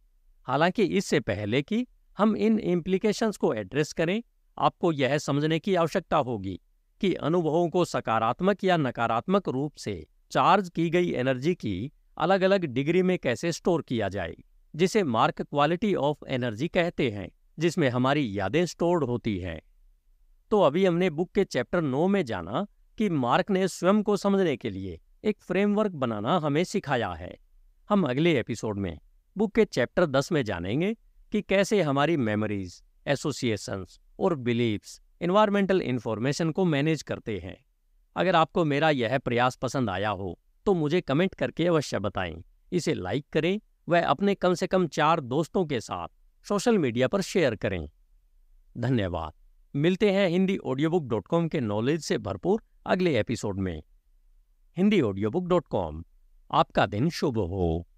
हालांकि इससे पहले कि हम इन इम्प्लीकेशंस को एड्रेस करें आपको यह समझने की आवश्यकता होगी कि अनुभवों को सकारात्मक या नकारात्मक रूप से चार्ज की गई एनर्जी की अलग अलग डिग्री में कैसे स्टोर किया जाए जिसे मार्क क्वालिटी ऑफ एनर्जी कहते हैं जिसमें हमारी यादें स्टोर्ड होती हैं तो अभी हमने बुक के चैप्टर नौ में जाना कि मार्क ने स्वयं को समझने के लिए एक फ्रेमवर्क बनाना हमें सिखाया है हम अगले एपिसोड में बुक के चैप्टर दस में जानेंगे कि कैसे हमारी मेमोरीज एसोसिएशंस और बिलीव्स इन्वायरमेंटल इन्फॉर्मेशन को मैनेज करते हैं अगर आपको मेरा यह प्रयास पसंद आया हो तो मुझे कमेंट करके अवश्य बताएं इसे लाइक करें वह अपने कम से कम चार दोस्तों के साथ सोशल मीडिया पर शेयर करें धन्यवाद मिलते हैं Hindi audio book dot com के नॉलेज से भरपूर अगले एपिसोड में Hindi audio book dot com आपका दिन शुभ हो